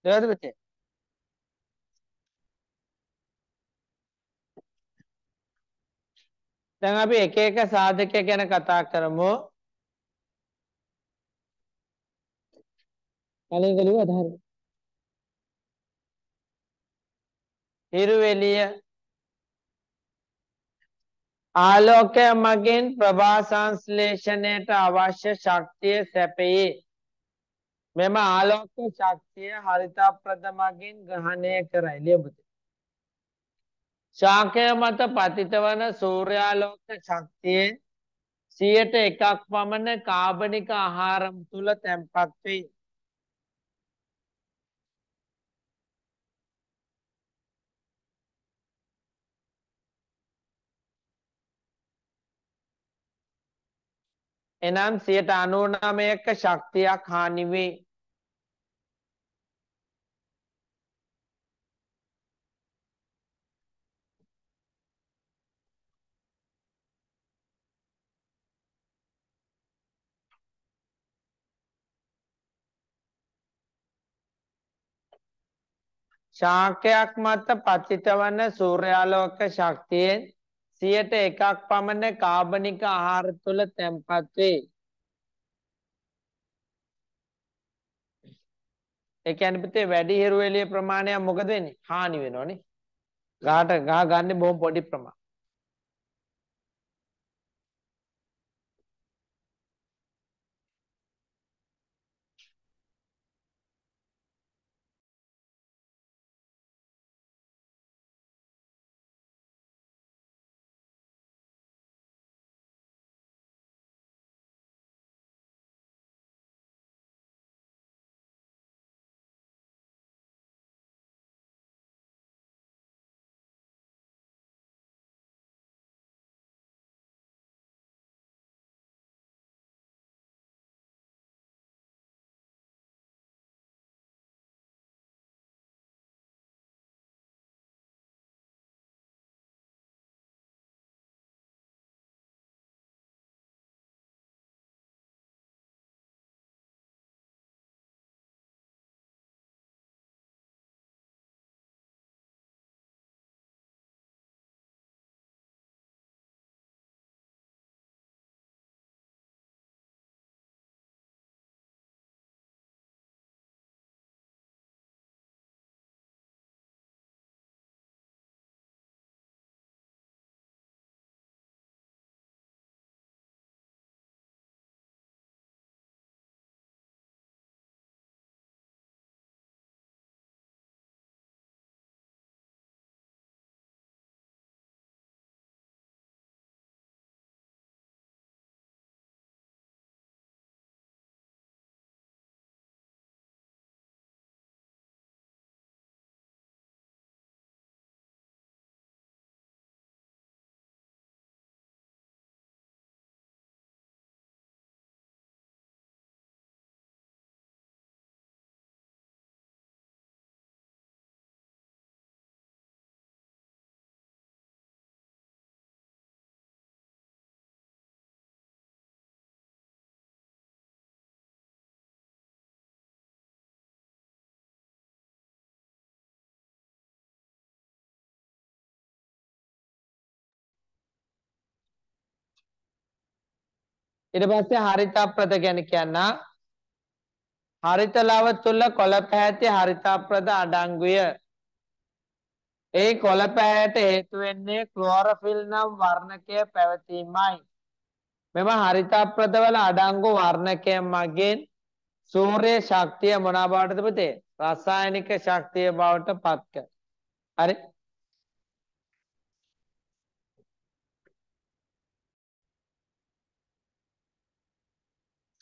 නේද පුතේ? දැන් අපි එක එක සාධක ගැන කතා කරමු. කලින් ගලිය අදාහරණ. හිරුවෙලිය ආලෝකය මගින් ප්‍රභා සංශ්ලේෂණයට අවශ්‍ය ශක්තිය සැපයේ මෙම ආලෝක ශක්තිය හරිතා ප්‍රථමකින් ග්‍රහණය කරයි ලියපුතේ. ශාකය මත පතිත වන සූර්යාලෝක ශක්තියේ සියයට එකක් පමණ කාබනික ආහාරම් තුළ තැන්පත් වෙයි. එනම් 99ක ශක්තියක් හානි වේ. ශාකයක් මත පතිත වන සූර්යාලෝක ශක්තියෙන් සියයට එකක් පමණ කාබනික ආහාර තුළ තැන්පත් වේ. ඒ කියන්නේ පුතේ වැඩි හිරුවෙලිය ප්‍රමාණයක් මොකද වෙන්නේ? හානි වෙනවනේ. ගාට ගා ගන්න බොහොම පොඩි ප්‍රමාණයක්. ඊට පස්සේ හරිතාප්‍රද ගැන කියන්නා හරිතලව තුල කොළපැහැති හරිතාප්‍රද අඩංගුය. ඒ කොළපැහැයට හේතු වෙන්නේ ක්ලෝරොෆිල් නම් වර්ණකය පැවතීමයි. මෙම හරිතාප්‍රදවල අඩංගු වර්ණකය මගින් සූර්ය ශක්තිය මොන බවටද පුතේ? රසායනික ශක්තිය බවට පත් කර. හරි.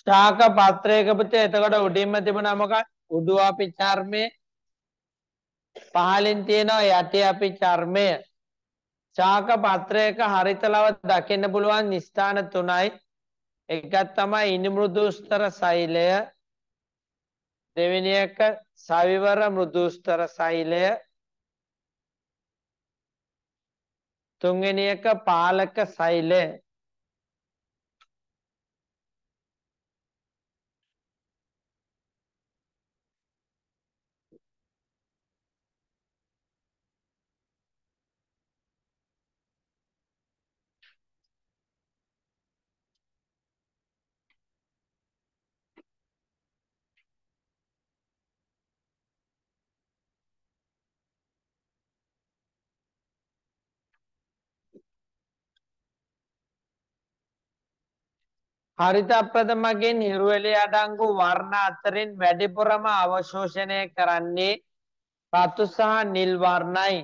ශාක පත්‍රයක පුතේ එතකොට උඩින්ම තිබුණා මොකක් උඩු අපි චර්මය පහලින් තියෙනවා යටි අපි චර්මය ශාක පත්‍රයක හරිතලව දකින්න පුළුවන් ස්ථාන තුනයි එකක් තමයි ඉනිමෘදුස්තර සෛලය දෙවෙනි එක සවිවර මෘදුස්තර සෛලය තුන්වෙනි එක පාලක සෛලය හරිතප්‍රදමගෙන් හිරුවෙලි අඩංගු වර්ණ අතරින් වැඩිපුරම අවශෝෂණය කරන්නේ රතු සහ නිල් වර්ණයි.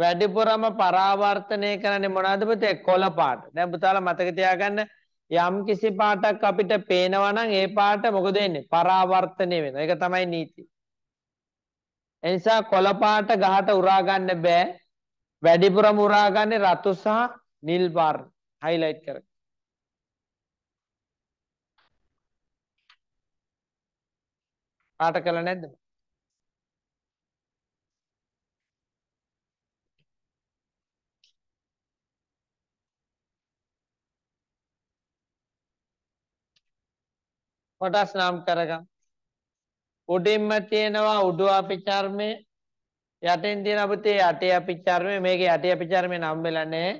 වැඩිපුරම පරාවර්තනය කරන්නේ මොනවද පුතේ? කොළ පාට. දැන් පුතාලා මතක තියාගන්න යම් කිසි පාටක් අපිට පේනවා නම් ඒ පාට මොකද වෙන්නේ? පරාවර්තනය වෙනවා. ඒක තමයි නීති. ඒ නිසා කොළ පාට ගහට උරා ගන්න බෑ. වැඩිපුරම උරා ගන්නේ රතු සහ නිල් වර්ණ. highlight කරගන්න. පාට කළා නැද්ද? කොටස් නම් කරගම්. උඩින්ම තියෙනවා උඩු අපිචර්මය යටින් තියෙන අපිතේ යටි අපිචර්මය මේකේ යටි අපිචර්මය නම් වෙලා නැහැ.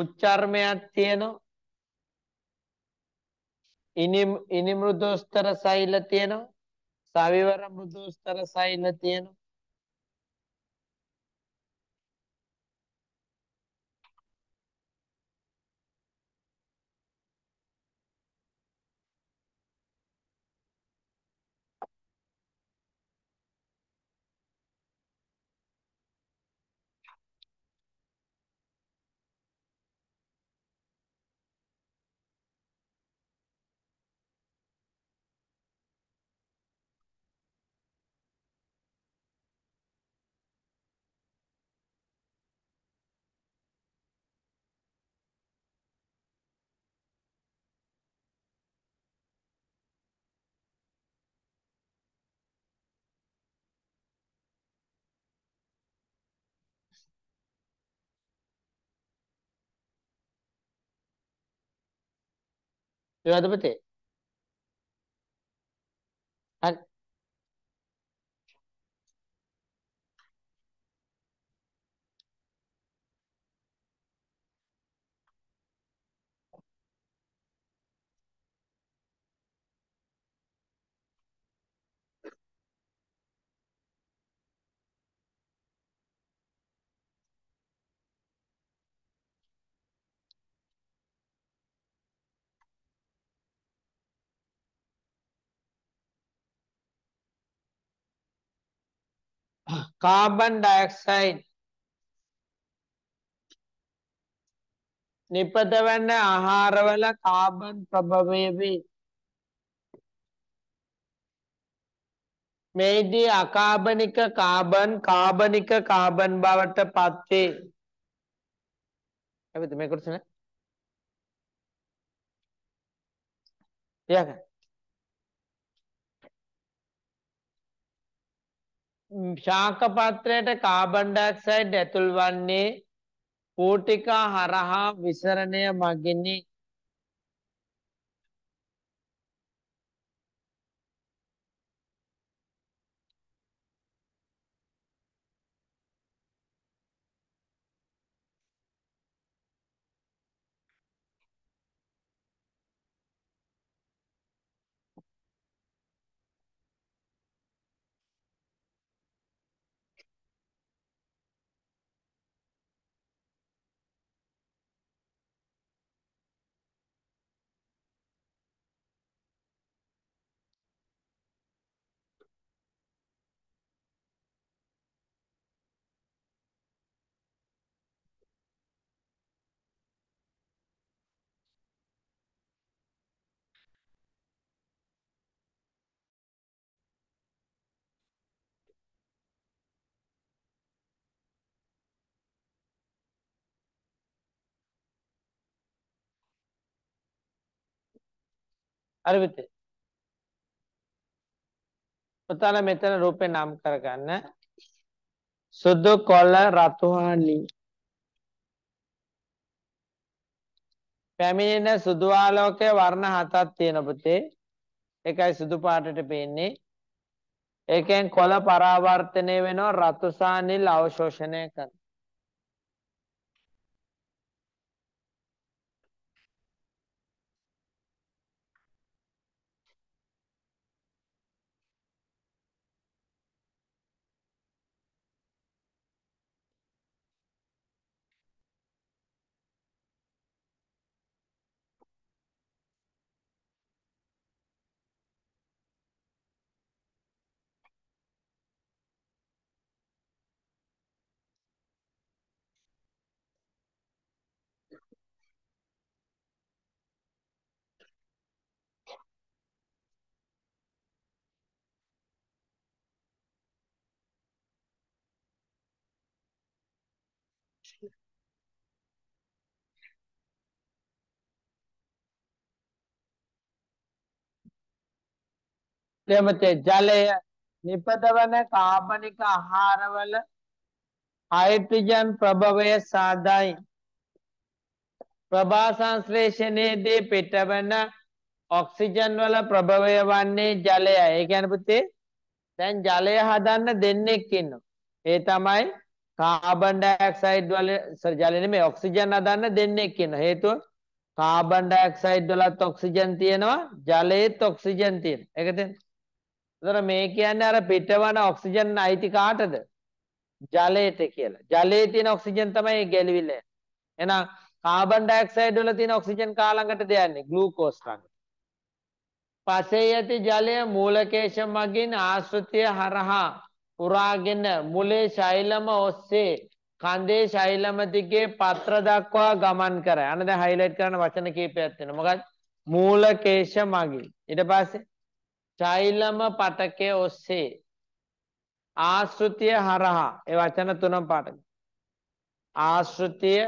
උච්චර්මයක් තියෙනවා. ඉනි ඉනිමෘදෝස්තර සෛල තියෙනවා. සවිවර මෘදුස්තර සෛල තියෙන විවාදපතේ හරි carbon dioxide නිපද වන ආහාරවල කාබන් ප්‍රභවය වේ. මේදී අකාබනික කාබන් කාබනික කාබන් බවට පත් වේ. ඇවිත් මේකට සනේ. ඊයක ශාක පත්‍රයට කාබන් ඩයොක්සයිඩ් ඇතුල් වන්නේ පූටිකා හරහා විසරණය මගිනි. අරවිත පුතාලා මෙතන රූපේ නම් කරගන්න සුදු කොළ රතුහානි පැමිණෙන සුදු ආලෝකයේ වර්ණ හතක් තියෙන පුතේ ඒකයි සුදු පාටට පේන්නේ ඒකෙන් කොළ පරාවර්තනය වෙනවා රතුසානිල් අවශෝෂණය කරන Sí. ප්‍රියමතේ ජලය නිපදවන කාබනික ආහාරවල හයිඩ්‍රජන් ප්‍රභවය සාදායි ප්‍රභා සංශ්ලේෂණයේදී පිටවන ඔක්සිජන් වල ප්‍රභවය වන්නේ ජලයයි. ඒ කියන්නේ පුතේ දැන් ජලය හදන්න දෙන්නෙක් ඉන්නවා. ඒ තමයි කාබන් ඩයොක්සයිඩ් වල සර් ජලය නෙමෙයි ඔක්සිජන් හදන්න දෙන්නේ කියන හේතුව කාබන් ඩයොක්සයිඩ් වලත් ඔක්සිජන් තියෙනවා ජලයේත් ඔක්සිජන් තියෙනවා. ඒක තේරෙනවද? ඒතර මේ කියන්නේ අර පිටවන ඔක්සිජන් අයිති කාටද? ජලයට කියලා. ජලයේ තියෙන ඔක්සිජන් තමයි ගැලවිල. එහෙනම් කාබන් ඩයොක්සයිඩ් වල තියෙන ඔක්සිජන් කා ළඟටද යන්නේ? ග්ලූකෝස් ළඟට. පසේ ඇති ජලය මූලකේශ මගින් ආශ්‍රිතය හරහා පුරාගෙන මුලේ ශෛලම ඔස්සේ කන්දේ ශෛලම දිගේ පත්‍ර දක්වා ගමන් කරයි. අනේ දැන් highlight කරන වචන කීපයක් තියෙනවා. මොකක්ද? මූල කේශ මගි. ඊට පස්සේ ශෛලම පටකයේ ඔස්සේ ආශෘතිය හරහා ඒ වචන තුනම පාඩක. ආශෘතිය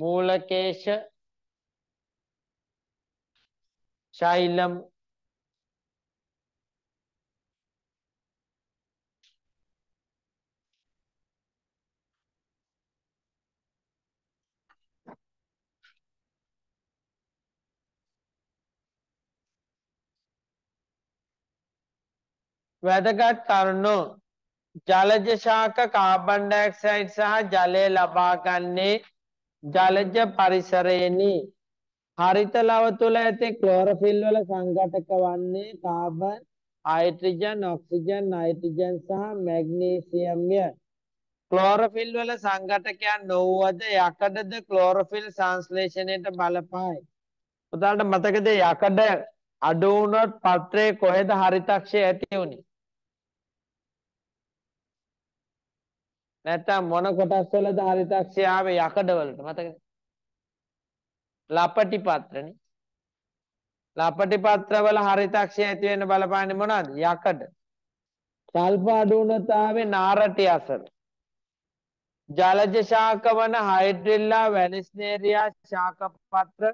මූලකේශ ශෛලම් වැදගත් කරුණු ජලජ ශාක කාබන් ඩයොක්සයිඩ් සහ ජලය ලබාගන්නේ ජලජ පරිසරයෙනි. හරිත ලව තුළ ඇති ක්ලෝරොෆිල් වල සංඝටක වන්නේ කාබන්, හයිඩ්‍රජන්, ඔක්සිජන්, නයිට්‍රජන් සහ මැග්නීසියම්ය. ක්ලෝරොෆිල් වල සංඝටකයන් නොවුවද යකඩද ක්ලෝරොෆිල් සංශ්ලේෂණයට බලපායි. උදාහරණයක් මතකද යකඩ අඩු වුණොත් පත්‍රයේ කොහෙද හරිතක්ෂය ඇති වුනේ? නැත්තම් මොන කොටස් වලද හරිතක්ෂය ආවේ යකඩ වලට මතකද? ලපටි පත්‍රනේ. ලපටි පත්‍ර වල හරිතක්ෂය ඇති වෙන්න බලපාන්නේ මොනවද? යකඩ. සල්ප අඩු වුණොත් ආවේ නාරටි අසල. ජලජ ශාක වන හයිඩ්‍රිල්ලා වැනිස්නේරියා ශාක පත්‍ර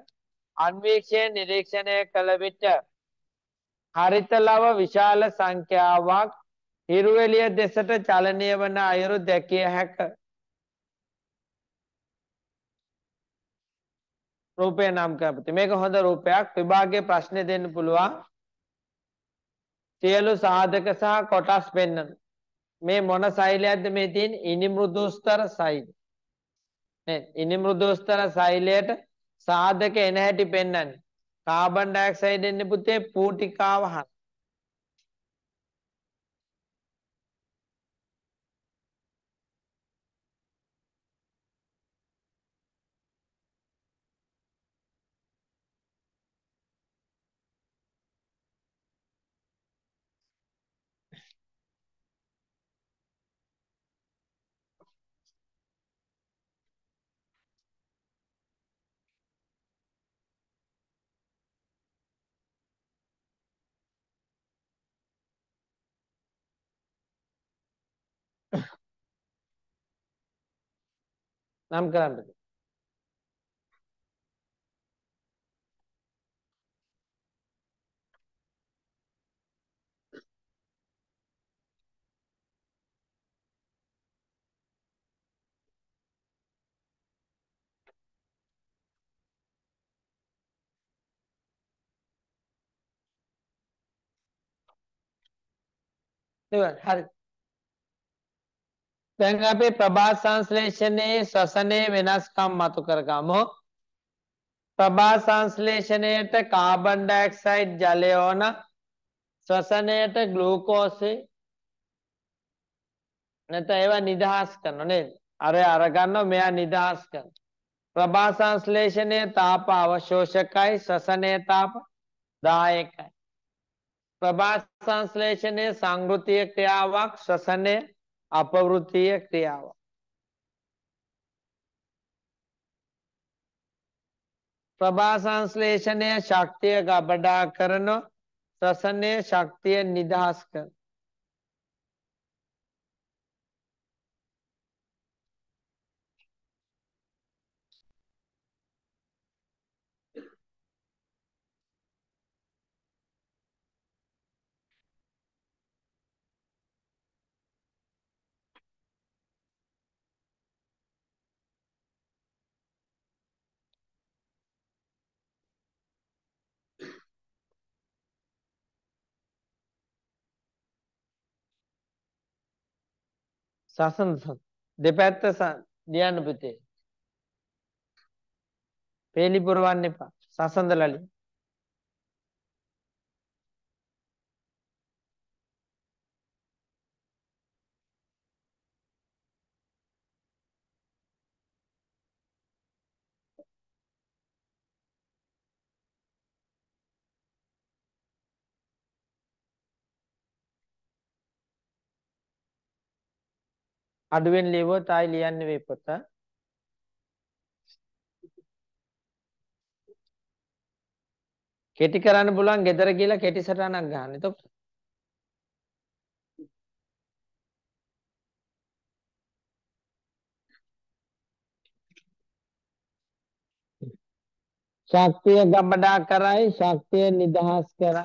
අන්වේක්ෂය නිරීක්ෂණය කළ විට හරිත ලව විශාල සංඛ්‍යාවක් හිරුවෙලිය දෙසට චලනය වන අයුරු දැකිය හැක. රූපය නම් කරපති. මේක හොඳ රූපයක්. විභාගයේ ප්‍රශ්නේ දෙන්න පුළුවන්. සියලු සාධක සහ කොටස් පෙන්වන්න. මේ මොන සෛලයක්ද මේ තියෙන්නේ? ඉනිමෘදුස්තර සෛල. නේද? ඉනිමෘදුස්තර සෛලයට සාධක එන හැටි පෙන්වන්නේ. කාබන් ඩයොක්සයිඩ් එන්නේ පුතේ පූටිකාව හරහා. நாம் கிராண்டுக்கு Anyway, Harry. දැන් අපේ ප්‍රභා සංශ්ලේෂණයේ ශ්වසනයේ වෙනස්කම් මතු කරගමු. ප්‍රභා සංශ්ලේෂණයට කාබන් ඩයොක්සයිඩ් ජලය ඕන. ශ්වසනයට ග්ලූකෝස් නැත්නම් ඒවා නිදහස් කරනවා නේද? අර අර ගන්නවා මෙයා නිදහස් කරනවා. ප්‍රභා සංශ්ලේෂණයේ තාප අවශෝෂකයි ශ්වසනයේ තාප දායකයි. ප්‍රභා සංශ්ලේෂණයේ සංගෘතිය ක්‍රියාවක් ශ්වසනයේ අපවෘත්තීය ක්‍රියාව. ප්‍රභා සංශ්ලේෂණය ශක්තිය ගබඩා කරන ශ්වසනයේ ශක්තිය නිදහස් කරන සසන දෙපැත්ත දියන්න පුතේ. පේලි පුරවන්න එපා. සසඳලලි. අඩුවෙන් ලිව්වොත් ආයි ලියන්න වෙයි පොත. කෙටි කරන්න පුළුවන් gedara කියලා කෙටි සටහනක් ගන්න. එතකොට ශක්තිය ගබඩා කරයි ශක්තිය නිදහස් කරයි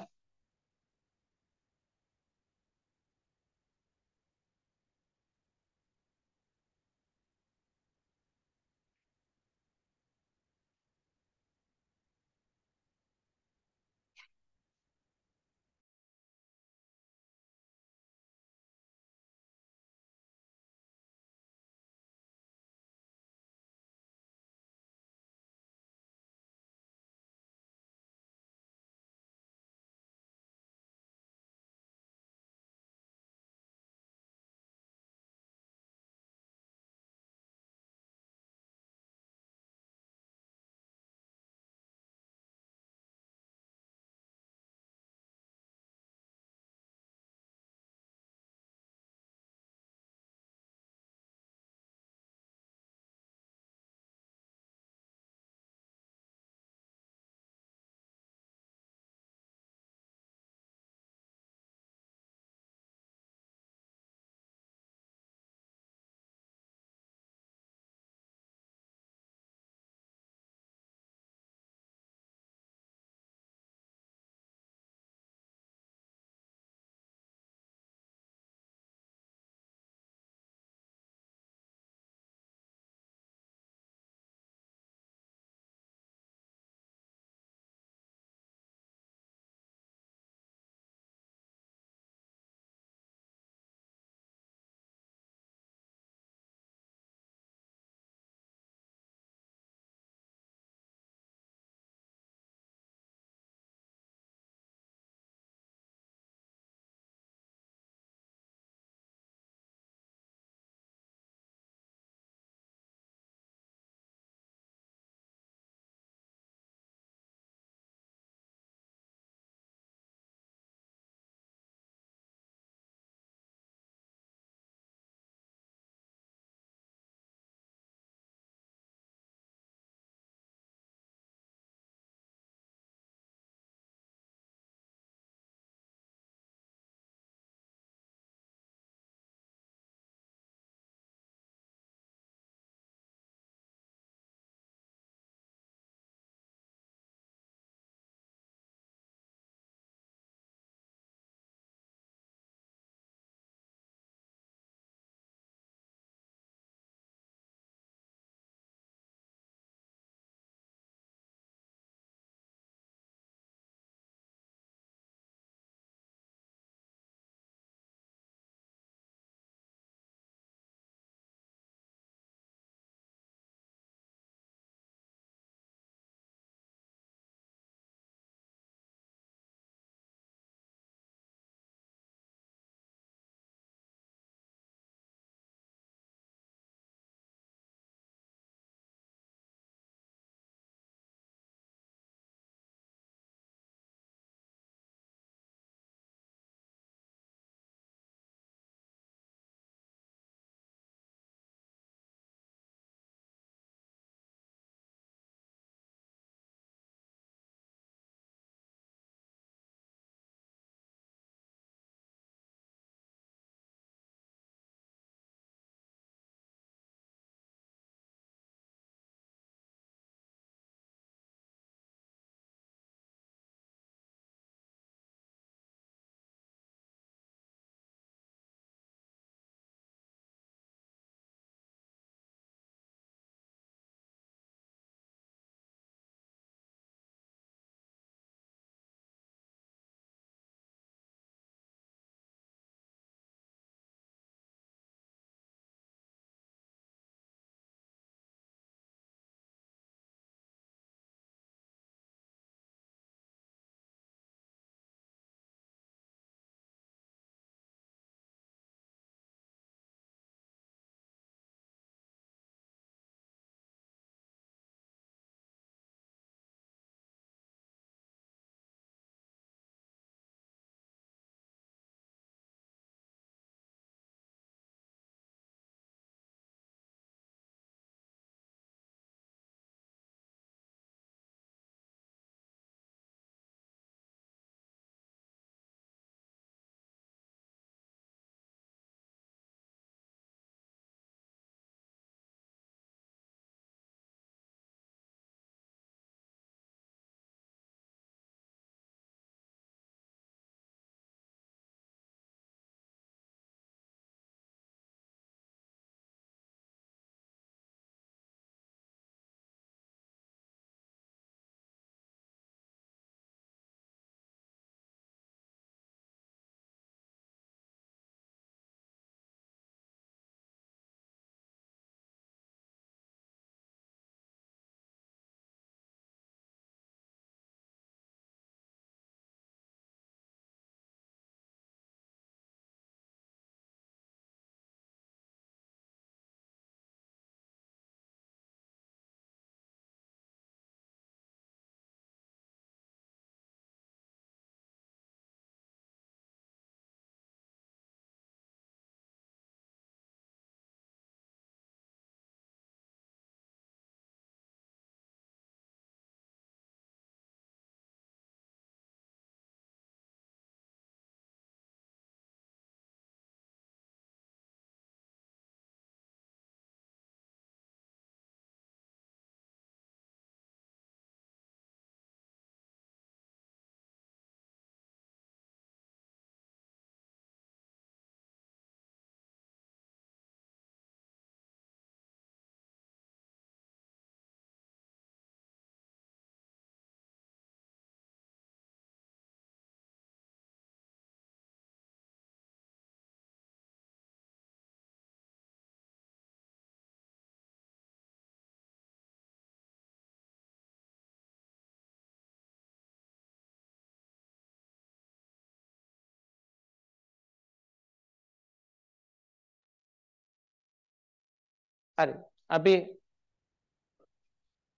හරි. අපි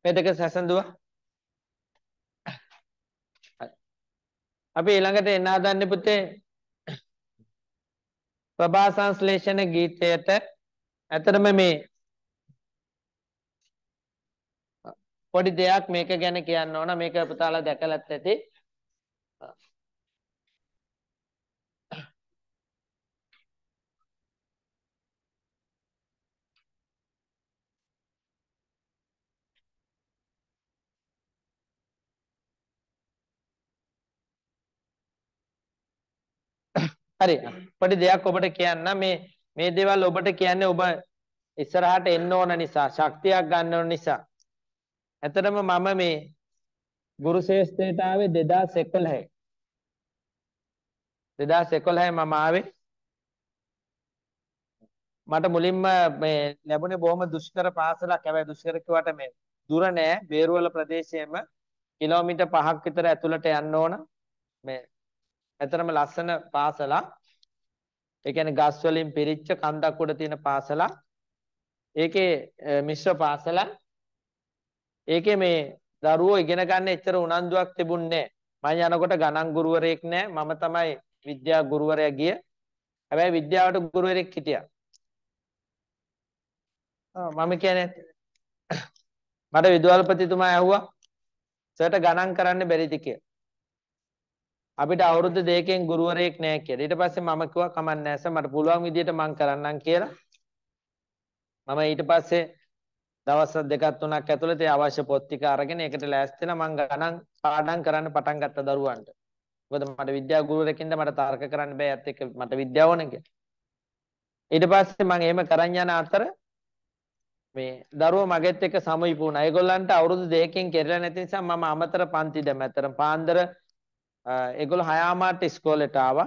මේ දෙක සැසඳුවා. හරි. අපි ඊළඟට එන්න හදන්නේ පුතේ ප්‍රභා සංශ්ලේෂණ ගීතයට ඇතරම මේ පොඩි දෙයක් මේක ගැන කියන්න ඕන මේක පුතාලා දැකලත් ඇති හරි පොඩි දෙයක් ඔබට කියන්න මේ මේ දේවල් ඔබට කියන්නේ ඔබ ඉස්සරහට එන්න ඕන නිසා ශක්තියක් ගන්න ඕන නිසා ඇත්තටම මම මේ ගුරු ශ්‍රේෂ්ඨයට ආවේ 2011 2011 මම ආවේ මට මුලින්ම මේ ලැබුණේ බොහොම දුෂ්කර පාසලක් හැබැයි දුෂ්කර කිව්වට මේ දුර නෑ බේරුවල ප්‍රදේශයේම කිලෝමීටර් 5ක් විතර ඇතුළට යන්න ඕන මේ ඇතරම ලස්සන පාසලක්. ඒ කියන්නේ ගස් වලින් පිරිච්ච කන්දක් උඩ තියෙන පාසලක්. ඒකේ මිශ්‍ර පාසලක්. ඒකේ මේ දරුවෝ ඉගෙන ගන්න එච්චර උනන්දුවක් තිබුණේ නැහැ. මම යනකොට ගණන් ගුරුවරයෙක් නැහැ. මම තමයි විද්‍යා ගුරුවරයා ගිය. හැබැයි විද්‍යාවට ගුරුවරයෙක් හිටියා. මම කියන්නේ මට විදුහල්පතිතුමා ඇහුවා සර්ට ගණන් කරන්න බැරිද කියලා. අපිට අවුරුදු දෙකෙන් ගුරුවරයෙක් නැහැ කියලා. ඊට පස්සේ මම කිව්වා කමක් නැහැ සර් මට පුළුවන් විදියට මම කරන්නම් කියලා. මම ඊට පස්සේ දවස් දෙකක් තුනක් ඇතුළත ඒ අවශ්‍ය පොත් ටික අරගෙන ඒකට ලෑස්තිලා මම ගණන් පාඩම් කරන්න පටන් ගත්ත දරුවන්ට. මොකද මට විද්‍යා ගුරුවරයෙක්ින්ද මට තර්ක කරන්න බෑ ඇත්ත එක්ක මට විද්‍යාව ඕන කියලා. ඊට පස්සේ මම එහෙම කරන් යන අතර මේ දරුවෝ මගෙත් එක්ක සමීප වුණා. ඒගොල්ලන්ට අවුරුදු දෙකකින් කෙරලා නැති නිසා මම අමතර පන්ති දැම්ම. ඇත්තටම පාන්දර ඒගොල්ලෝ හයාමාට ඉස්කෝලේට ආවා.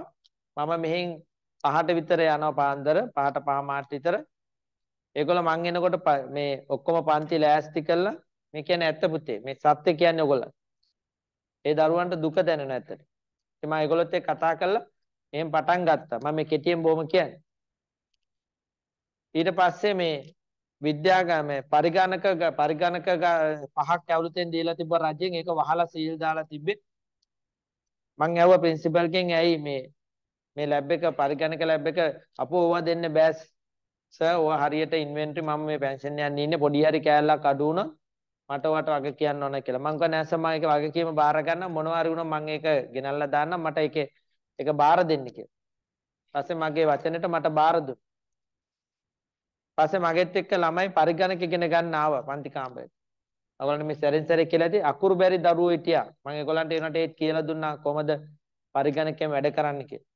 මම මෙහෙන් පහට විතර යනවා පාන්දර පහට පහමාට විතර. ඒගොල්ලෝ මං එනකොට මේ ඔක්කොම පන්ති ලෑස්ති කළා. මේ කියන්නේ ඇත්ත පුතේ. මේ සත්‍ය කියන්නේ ඔයගොල්ලන්. ඒ දරුවන්ට දුක දැනෙන ඇත්තට. ඉතින් මම ඒගොල්ලොත් එක්ක කතා කළා. එහෙන් පටන් ගත්තා. මම මේ කෙටියෙන් බොහොම කියන්නේ. ඊට පස්සේ මේ විද්‍යාගම පරිගණක පරිගණක පහක් ඇවුලතෙන් දීලා තිබ්බ රජෙන් ඒක වහලා සීල් දාලා තිබ්බේ මං ඇහුවා ප්‍රින්සිපල් කෙන් ඇයි මේ මේ ලැබ් එක පරිගණක ලැබ් එක අපෝ ඕවා දෙන්න බෑස් සර් ඔය හරියට ඉන්වෙන්ටරි මම මේ පෙන්ෂන් යන්න ඉන්නේ පොඩි හරි කෑල්ලක් අඩු වුණොත් මට වට වගේ කියන්න ඕන කියලා මං කව නෑ සර් මම ඒක වගකීම බාර ගන්න මොනවා හරි වුණොත් මං ඒක ගෙනල්ලා දාන්නම් මට ඒක ඒක බාර දෙන්න කියලා පස්සේ මගේ වචනෙට මට බාර දුන්නා පස්සේ මගෙත් එක්ක ළමයි පරිගණක ඉගෙන ගන්න ආවා පන්ති කාමරේ ඔයාලන්ට මේ සැරෙන් සැරේ කියලා ඇති අකුරු බැරි දරුවෝ හිටියා. මම ඒගොල්ලන්ට ඒනට ඒත් කියලා දුන්නා කොහමද පරිගණකයෙන් වැඩ කරන්න කියලා.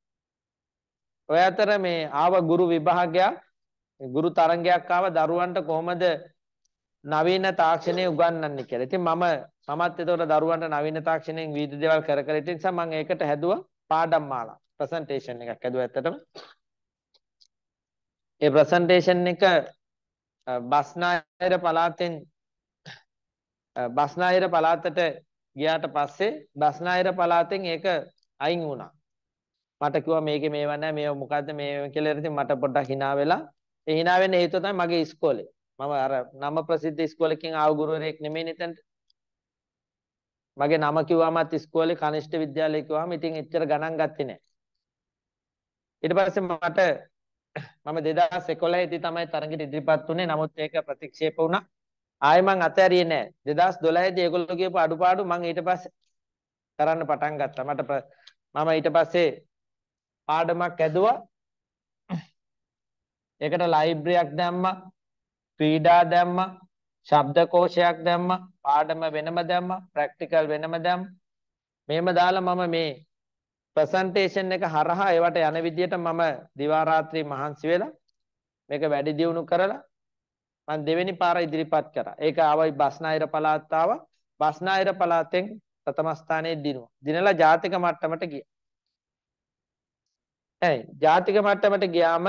ඔය අතර මේ ආව ගුරු විභාගයක් ගුරු තරංගයක් ආව දරුවන්ට කොහමද නවීන තාක්ෂණය උගන්වන්නේ කියලා. ඉතින් මම මමත් ඒතකොට දරුවන්ට නවීන තාක්ෂණයෙන් විවිධ දේවල් කර කර ඉතින් නිසා මම ඒකට හැදුවා පාඩම් මාලා ප්‍රසන්ටේෂන් එකක් හැදුවා ඇත්තටම. ඒ ප්‍රසන්ටේෂන් එක බස්නායර පළාතෙන් බස්නාහිර පළාතට ගියාට පස්සේ බස්නාහිර පළාතෙන් ඒක අයින් වුණා. මට කිව්වා මේකේ මේව නැහැ මේව මොකද්ද මේව කියලා ඉතින් මට පොඩ්ඩක් hina වෙලා ඒ hina වෙන්න හේතුව තමයි මගේ ඉස්කෝලේ. මම අර නම ප්‍රසිද්ධ ඉස්කෝලේකින් ආව ගුරුවරයෙක් නෙමෙයි එතනට. මගේ නම කිව්වමත් ඉස්කෝලේ කනිෂ්ඨ විද්‍යාලය කිව්වම ඉතින් එච්චර ගණන් ගත්තේ නැහැ. ඊට පස්සේ මට මම 2011 දී තමයි තරඟෙට ඉදිරිපත් වුණේ. නමුත් ඒක ප්‍රතික්ෂේප වුණා. ආයෙ මං අතහැරියේ නැහැ. 2012 දී ඒගොල්ලෝ කියපු අඩුපාඩු මං ඊට පස්සේ කරන්න පටන් ගත්තා. මට මම ඊට පස්සේ පාඩමක් ඇදුවා. ඒකට ලයිබ්‍රරියක් දැම්මා. ක්‍රීඩා දැම්මා. ශබ්ද කෝෂයක් දැම්මා. පාඩම වෙනම දැම්මා. ප්‍රැක්ටිකල් වෙනම දැම්මා. මෙහෙම දාලා මම මේ ප්‍රසන්ටේෂන් එක හරහා ඒවට යන විදියට මම දිවා රාත්‍රී මහන්සි වෙලා මේක වැඩි දියුණු කරලා මම දෙවෙනි පාර ඉදිරිපත් කරා. ඒක ආවයි බස්නාහිර පළාත් ආවා. බස්නාහිර පළාතෙන් ප්‍රථම ස්ථානයේ දිනුවා. දිනලා ජාතික මට්ටමට ගියා. ඇයි? ජාතික මට්ටමට ගියාම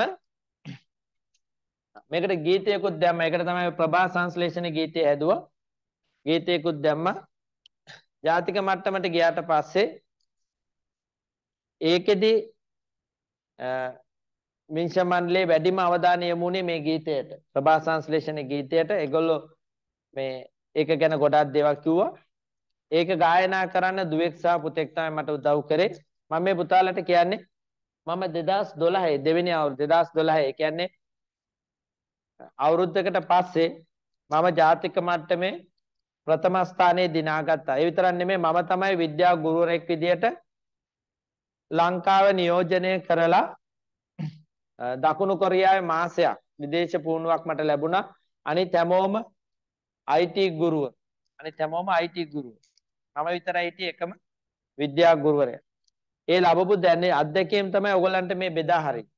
මේකට ගීතයකුත් දැම්මා. ඒකට තමයි ප්‍රභා සංශ්ලේෂණ ගීතය හැදුවා. ගීතයකුත් දැම්මා. ජාතික මට්ටමට ගියාට පස්සේ ඒකෙදි විංශ මණ්ඩලයේ වැඩිම අවධානය යොමු වුණේ මේ ගීතයට. ප්‍රභා සංශ්ලේෂණ ගීතයට ඒගොල්ලෝ මේ ඒක ගැන ගොඩක් දේවල් කිව්වා. ඒක ගායනා කරන්න දුවෙක් සහ පුතෙක් තමයි මට උදව් කරේ. මම මේ පුතාලට කියන්නේ මම 2012 දෙවෙනි අවුරුදු 2012 ඒ කියන්නේ අවුරුද්දකට පස්සේ මම ජාතික මට්ටමේ ප්‍රථම ස්ථානයේ දිනාගත්තා. ඒ විතරක් නෙමෙයි මම තමයි විද්‍යා ගුරුවරයෙක් විදියට ලංකාව නියෝජනය කරලා දකුණු කොරියාවේ මාසයක් විදේශ පුහුණුවක් මට ලැබුණා. අනිත් හැමෝම IT ගුරුව. අනිත් හැමෝම IT ගුරුව. මම විතරයි IT එකම විද්‍යා ගුරුවරයා. ඒ ලැබපු දැන අත්දැකීම් තමයි ඔයගලන්ට මේ බෙදා හරින්නේ.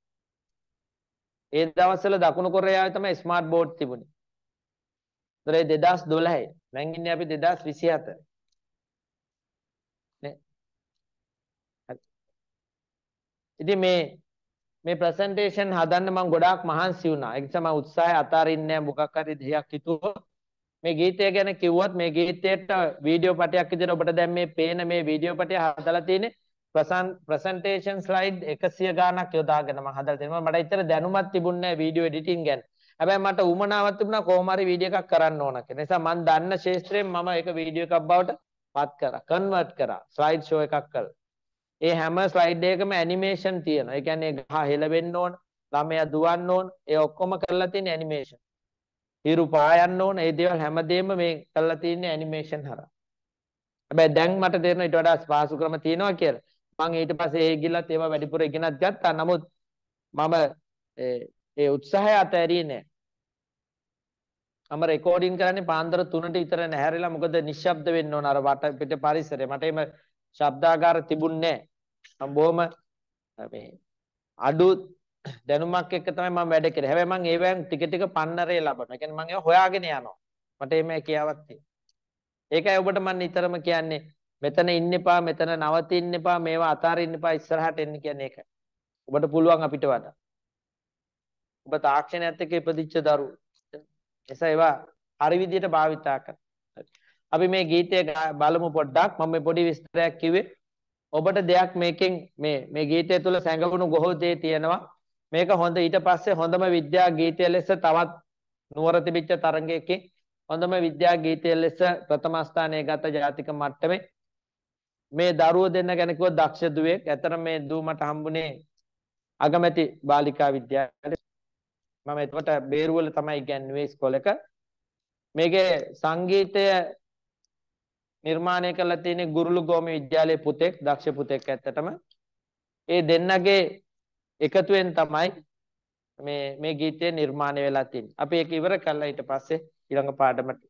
ඒ දවස්වල දකුණු කොරියාවේ තමයි ස්මාර්ට් බෝඩ් තිබුණේ. ඒතරේ 2012යි. දැන් ඉන්නේ අපි 2024. නේ. ඉතින් මේ මේ ප්‍රසන්ටේෂන් හදන්න මම ගොඩාක් මහන්සි වුණා. ඒ නිසා මම උත්සාහය අතාරින්නේ නැහැ මොකක් හරි දෙයක් හිතුවොත්. මේ ගීතය ගැන කිව්වොත් මේ ගීතයට වීඩියෝ පටයක් විදිහට ඔබට දැන් මේ පේන මේ වීඩියෝ පටය හදලා තියෙන්නේ ප්‍රසන් ප්‍රසන්ටේෂන් ස්ලයිඩ් 100 ගාණක් යොදාගෙන මම හදලා තියෙනවා. මට ඇත්තට දැනුමක් තිබුණේ නැහැ වීඩියෝ එඩිටින් ගැන. හැබැයි මට උමනාවක් තිබුණා කොහොම හරි වීඩියෝ එකක් කරන්න ඕන කියලා. නිසා මම දන්න ශාස්ත්‍රයෙන් මම ඒක වීඩියෝ එකක් බවට පත් කරා. කන්වර්ට් කරා. ස්ලයිඩ් ෂෝ එකක් කළා. ඒ හැම ස්ලයිඩ් එකකම ඇනිමේෂන් තියෙනවා. ඒ කියන්නේ ගහ හෙලවෙන්න ඕන, ළමයා දුවන්න ඕන, ඒ ඔක්කොම කරලා තියෙන ඇනිමේෂන්. හිරු පායන්න ඕන, ඒ දේවල් හැමදේම මේ කරලා තියෙන ඇනිමේෂන් හරහා. හැබැයි දැන් මට තේරෙනවා ඊට වඩා ස්පාසු ක්‍රම තියෙනවා කියලා. මම ඊට පස්සේ ඒ ගිල්ලත් ඒවා වැඩිපුර ඉගෙනත් ගත්තා. නමුත් මම ඒ උත්සාහය අතහැරියේ නෑ. මම රෙකෝඩින් කරන්නේ පාන්දර 3ට විතර නැහැරිලා මොකද නිශ්ශබ්ද වෙන්න ඕන අර වට පිට පරිසරය. මට එimhe ශබ්දාගාර තිබුණේ නැහැ. මම බොහොම මේ අඩු දැනුමක් එක්ක තමයි මම වැඩ කරේ. හැබැයි මම ඒවෙන් ටික ටික පන්නරේ ලබනවා. ඒ කියන්නේ මම ඒවා හොයාගෙන යනවා. මට එimhe කියාවක් තියෙනවා. ඒකයි ඔබට මම නිතරම කියන්නේ මෙතන ඉන්න එපා, මෙතන නවතින්න එපා, මේවා අතාරින්න එපා, ඉස්සරහට එන්න කියන්නේ ඒකයි. ඔබට පුළුවන් අපිට වඩා. ඔබ තාක්ෂණයත් එක්ක ඉපදිච්ච දරුවෝ. එසා ඒවා හරි විදියට භාවිතා කරන්න. අපි මේ ගීතය බලමු පොඩ්ඩක්. මම මේ පොඩි විස්තරයක් කිව්වේ. ඔබට දෙයක් මේකෙන් මේ මේ ගීතය තුළ සැඟවුණු ගොහෝ දේ තියෙනවා. මේක හොඳ ඊට පස්සේ හොඳම විද්‍යා ගීතය ලෙස තවත් නුවර තිබිච්ච තරගයකින් හොඳම විද්‍යා ගීතය ලෙස ප්‍රථම ස්ථානය ගත ජාතික මට්ටමේ මේ දරුව දෙන්න ගැන කිව්ව දක්ෂ දුවෙක්. ඇතර මේ දූ මට හම්බුනේ අගමැති බාලිකා විද්‍යාලයේ මම එතකොට බේරුවල තමයි ඉගෙනුවේ ඉස්කෝලේක. මේකේ සංගීතය නිර්මාණය කරලා තියෙන්නේ ගුරුළු ගෝම විද්‍යාලයේ පුතෙක් දක්ෂ පුතෙක් ඇත්තටම ඒ දෙන්නගේ එකතුවෙන් තමයි මේ මේ ගීතය නිර්මාණය වෙලා තින්නේ. අපි ඒක ඉවර කළා ඊට පස්සේ ඊළඟ පාඩමට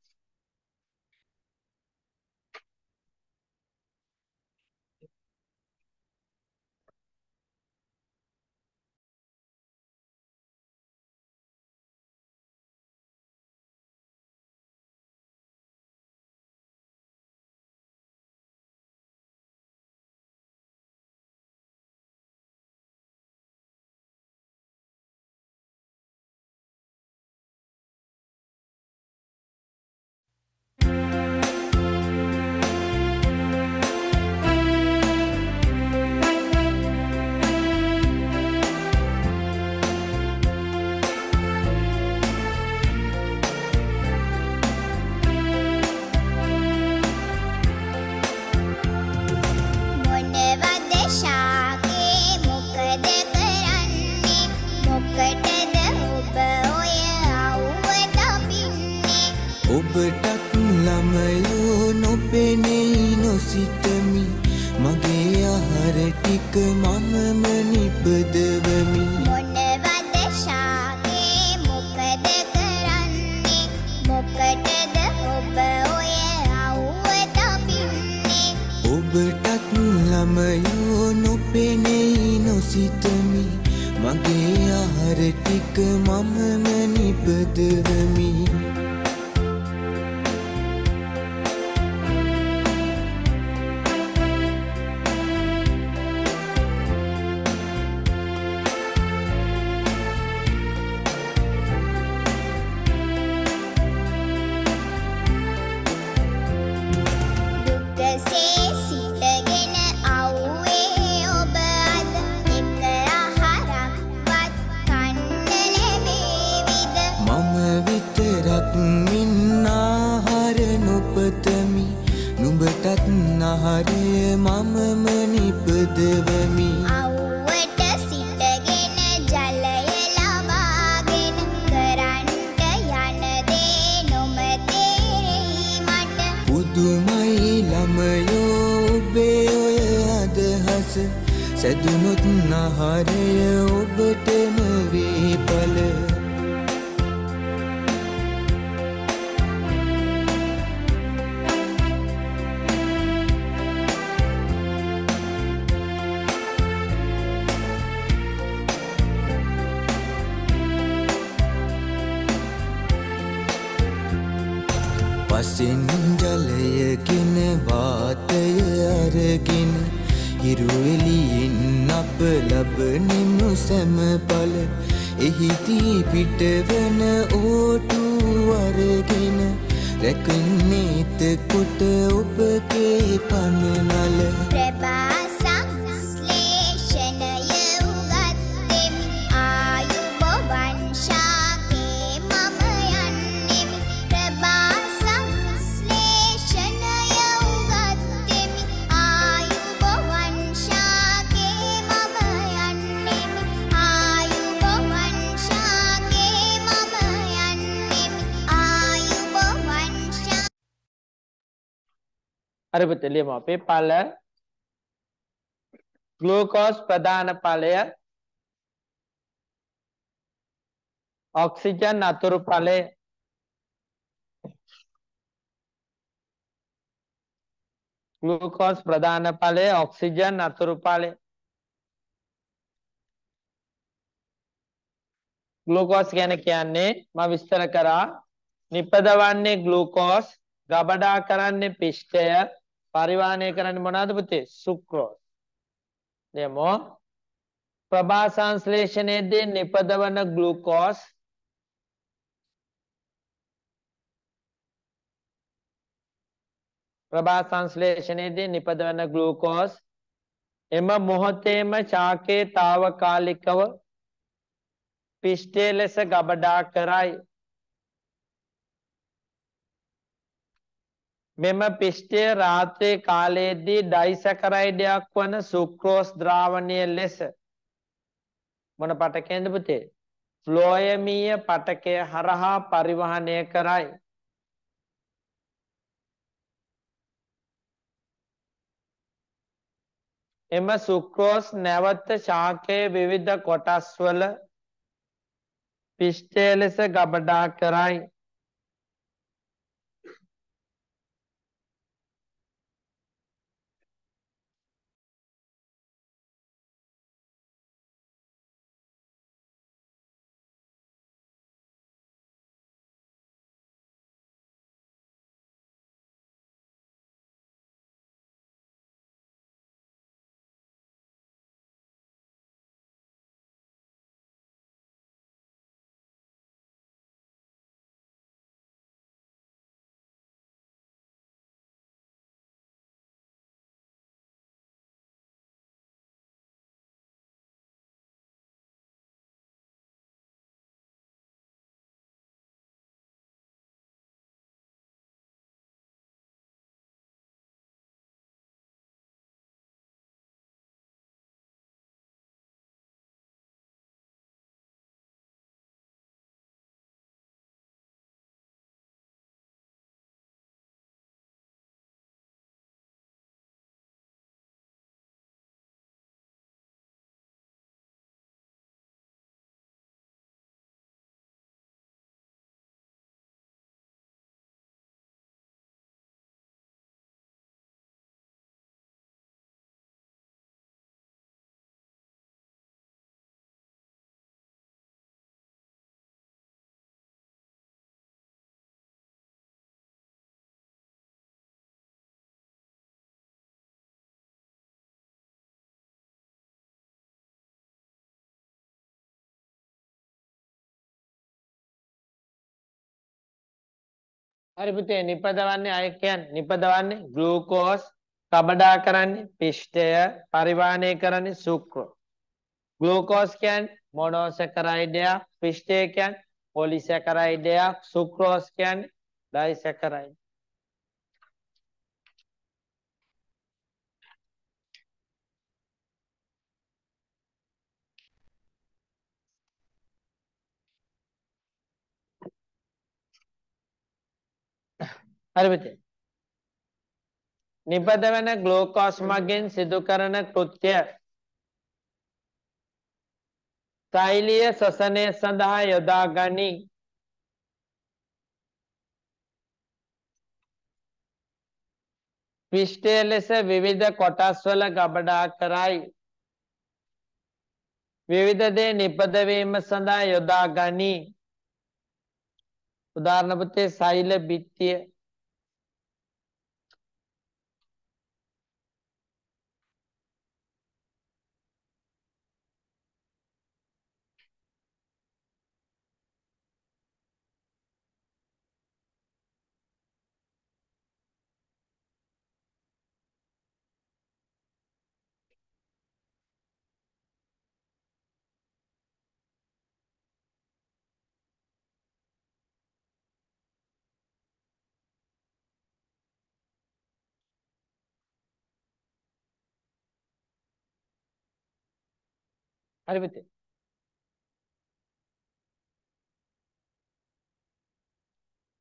සැදුනොත් නහරය ඔබටම වීපල පසින් ජලයකින වාතය අරගෙන හිරුවෙලියෙන් අප ලබනෙමු සැමපල එහිදී පිටවන ඕටුවරගෙන රැකන්නේත කොට ඔබගේ පමණල ප්‍රබා අරපත ලියමු අපේ පළ ග්ලූකෝස් ප්‍රධාන ඵලය ඔක්සිජන් අතුරු ඵලය ග්ලූකෝස් ප්‍රධාන ඵලය ඔක්සිජන් අතුරු ඵලය ග්ලූකෝස් ගැන කියන්නේ මම විස්තර කරා නිපදවන්නේ ග්ලූකෝස් ගබඩා කරන්නේ පිෂ්ඨය පරිවාහනය කරන්නේ මොනවාද පුතේ? සුක්‍රෝස්. දෙමෝ ප්‍රභා සංශ්ලේෂණයේදී නිපදවන ග්ලූකෝස් ප්‍රභා සංශ්ලේෂණයේදී නිපදවන ග්ලූකෝස් එම මොහොතේම ශාකයේ తాවකාලිකව පිෂ්ඨයේ ලෙස ගබඩා කරයි මෙම පිෂ්ඨය රාත්‍රී කාලයේදී ඩයිසැකරයිඩයක් වන සුක්‍රෝස් ද්‍රාවණය ලෙස මොන පටකෙන්ද පුතේ ෆ්ලෝයමීය පටකය හරහා පරිවහනය කරයි එම සුක්‍රෝස් නැවත ශාකයේ විවිධ කොටස්වල පිෂ්ඨය ලෙස ගබඩා කරයි හරි පුතේ නිපදවන්නේ අය කියන්නේ නිපදවන්නේ ග්ලූකෝස් කබඩා කරන්නේ පිෂ්ඨය පරිවාහනය කරන්නේ සුක්‍ර ග්ලූකෝස් කියන්නේ මොනෝසැකරයිඩයක් පිෂ්ඨය කියන්නේ පොලිසැකරයිඩයක් සුක්‍රෝස් කියන්නේ ඩයිසැකරයිඩ් හරි පුතේ. නිබද වෙන ග්ලූකෝස් මගින් සිදු කරන කෘත්‍ය තෛලීය ශ්වසනය සඳහා යොදා ගනි. විෂ්ඨය ලෙස විවිධ කොටස්වල ගබඩා කරයි. විවිධ දේ නිපද වීම සඳහා යොදා ගනි. උදාහරණ පුතේ සෛල බිත්තිය හරි පුතේ.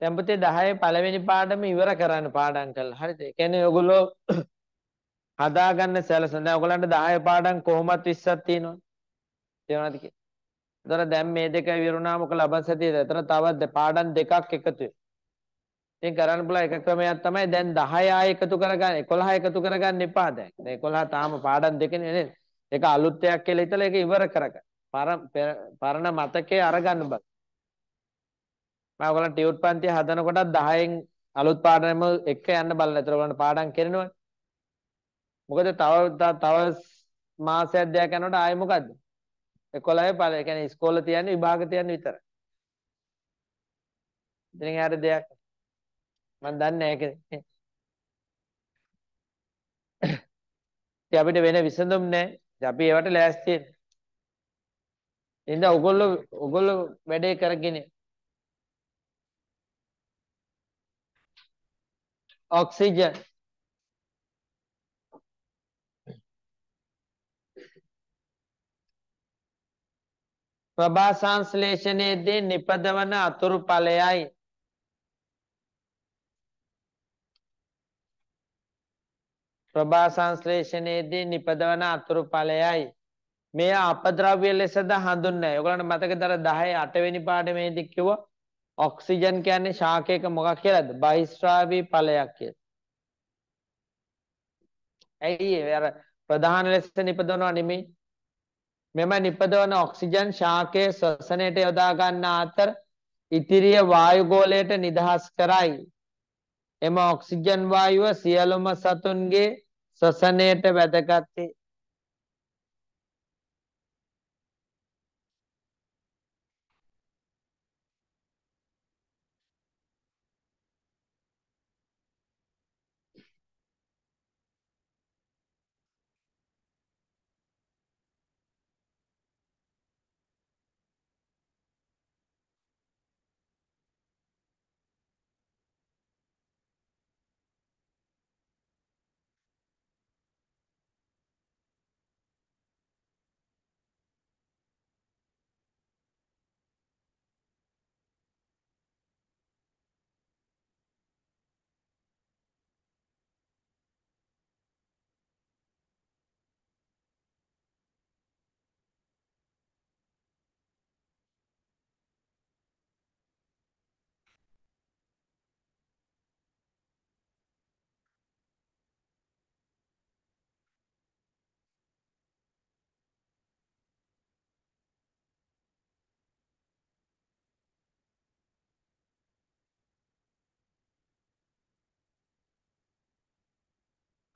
දැන් පුතේ 10 පළවෙනි පාඩම ඉවර කරන්න පාඩම් කළා. හරිද? ඒ කියන්නේ ඔයගොල්ලෝ හදාගන්න සැලසුම්. දැන් ඔයගලන්ට 10 පාඩම් කොහොමත් 20ක් තියෙනවනේ. තේරුණාද කියලා? ඒතර දැන් මේ දෙක විරුණාම ඔක ලබන සතියේද? ඒතර තවත් පාඩම් දෙකක් එකතු වෙනවා. ඉතින් කරන්න පුළුවන් එක ක්‍රමයක් තමයි දැන් 10 ආය එකතු කරගන්න 11 එකතු කරගන්න එපා දැන්. දැන් 11 තාම පාඩම් දෙකනේ නේද? ඒක අලුත්යක් කියලා හිතලා ඒක ඉවර කරගන්න. පරණ මතකේ අරගන්න බෑ. මම ඔයගලන්ට ටියුට් පන්තිය හදනකොට 10න් අලුත් පාඩම එක යන්න බලන. ඒතර ඔයගලන්ට පාඩම් කරනවනේ. මොකද තව තව මාසයක් දෙයක් යනකොට ආයේ මොකද්ද? 11 පාඩ ඒ කියන්නේ ඉස්කෝල තියන්නේ විභාග තියන්නේ විතරයි. ඉතින් හැර දෙයක් මම දන්නේ නැහැ ඒක. ඉතින් අපිට වෙන විසඳුම් නැහැ. අපි ඒවට ලෑස්ති වෙන්න. එහෙනම් ඔයගොල්ලෝ ඔයගොල්ලෝ වැඩේ කරගෙන oxygen ප්‍රභා සංශ්ලේෂණයේදී නිපදවන අතුරු ඵලයයි ප්‍රභා සංශ්ලේෂණයේදී නිපදවන අතුරු ඵලයයි. මේ අපද්‍රව්‍ය ලෙසද හඳුන්වන්නේ. ඔයගලන්ට මතකද 10 8 වෙනි පාඩමේදී කිව්වා ඔක්සිජන් කියන්නේ ශාකයක මොකක් කියලාද? බහිස්රාවී ඵලයක් කියලා. ඇයි ඒ අර ප්‍රධාන ලෙස නිපදවනවා නෙමෙයි. මෙම නිපදවන ඔක්සිජන් ශාකයේ ශ්වසනයට යොදා ගන්න අතර ඉතිරිය වායු ගෝලයට නිදහස් කරයි. එම ඔක්සිජන් වායුව සියලුම සතුන්ගේ ශ්වසනයට වැදගත්ය.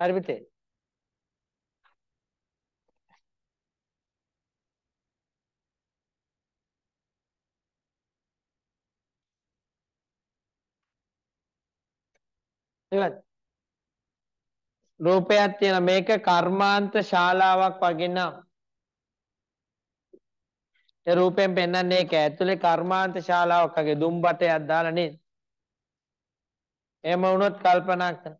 හරි පුතේ. ඉවත්. රූපයක් තියෙන මේක කර්මාන්ත ශාලාවක් වගේ නම් ඒ රූපයෙන් පෙන්වන්නේ ඒක ඇතුලේ කර්මාන්ත ශාලාවක් වගේ දුම්බටයක් දාලා නේද? එහෙම වුණොත් කල්පනා කරන්න.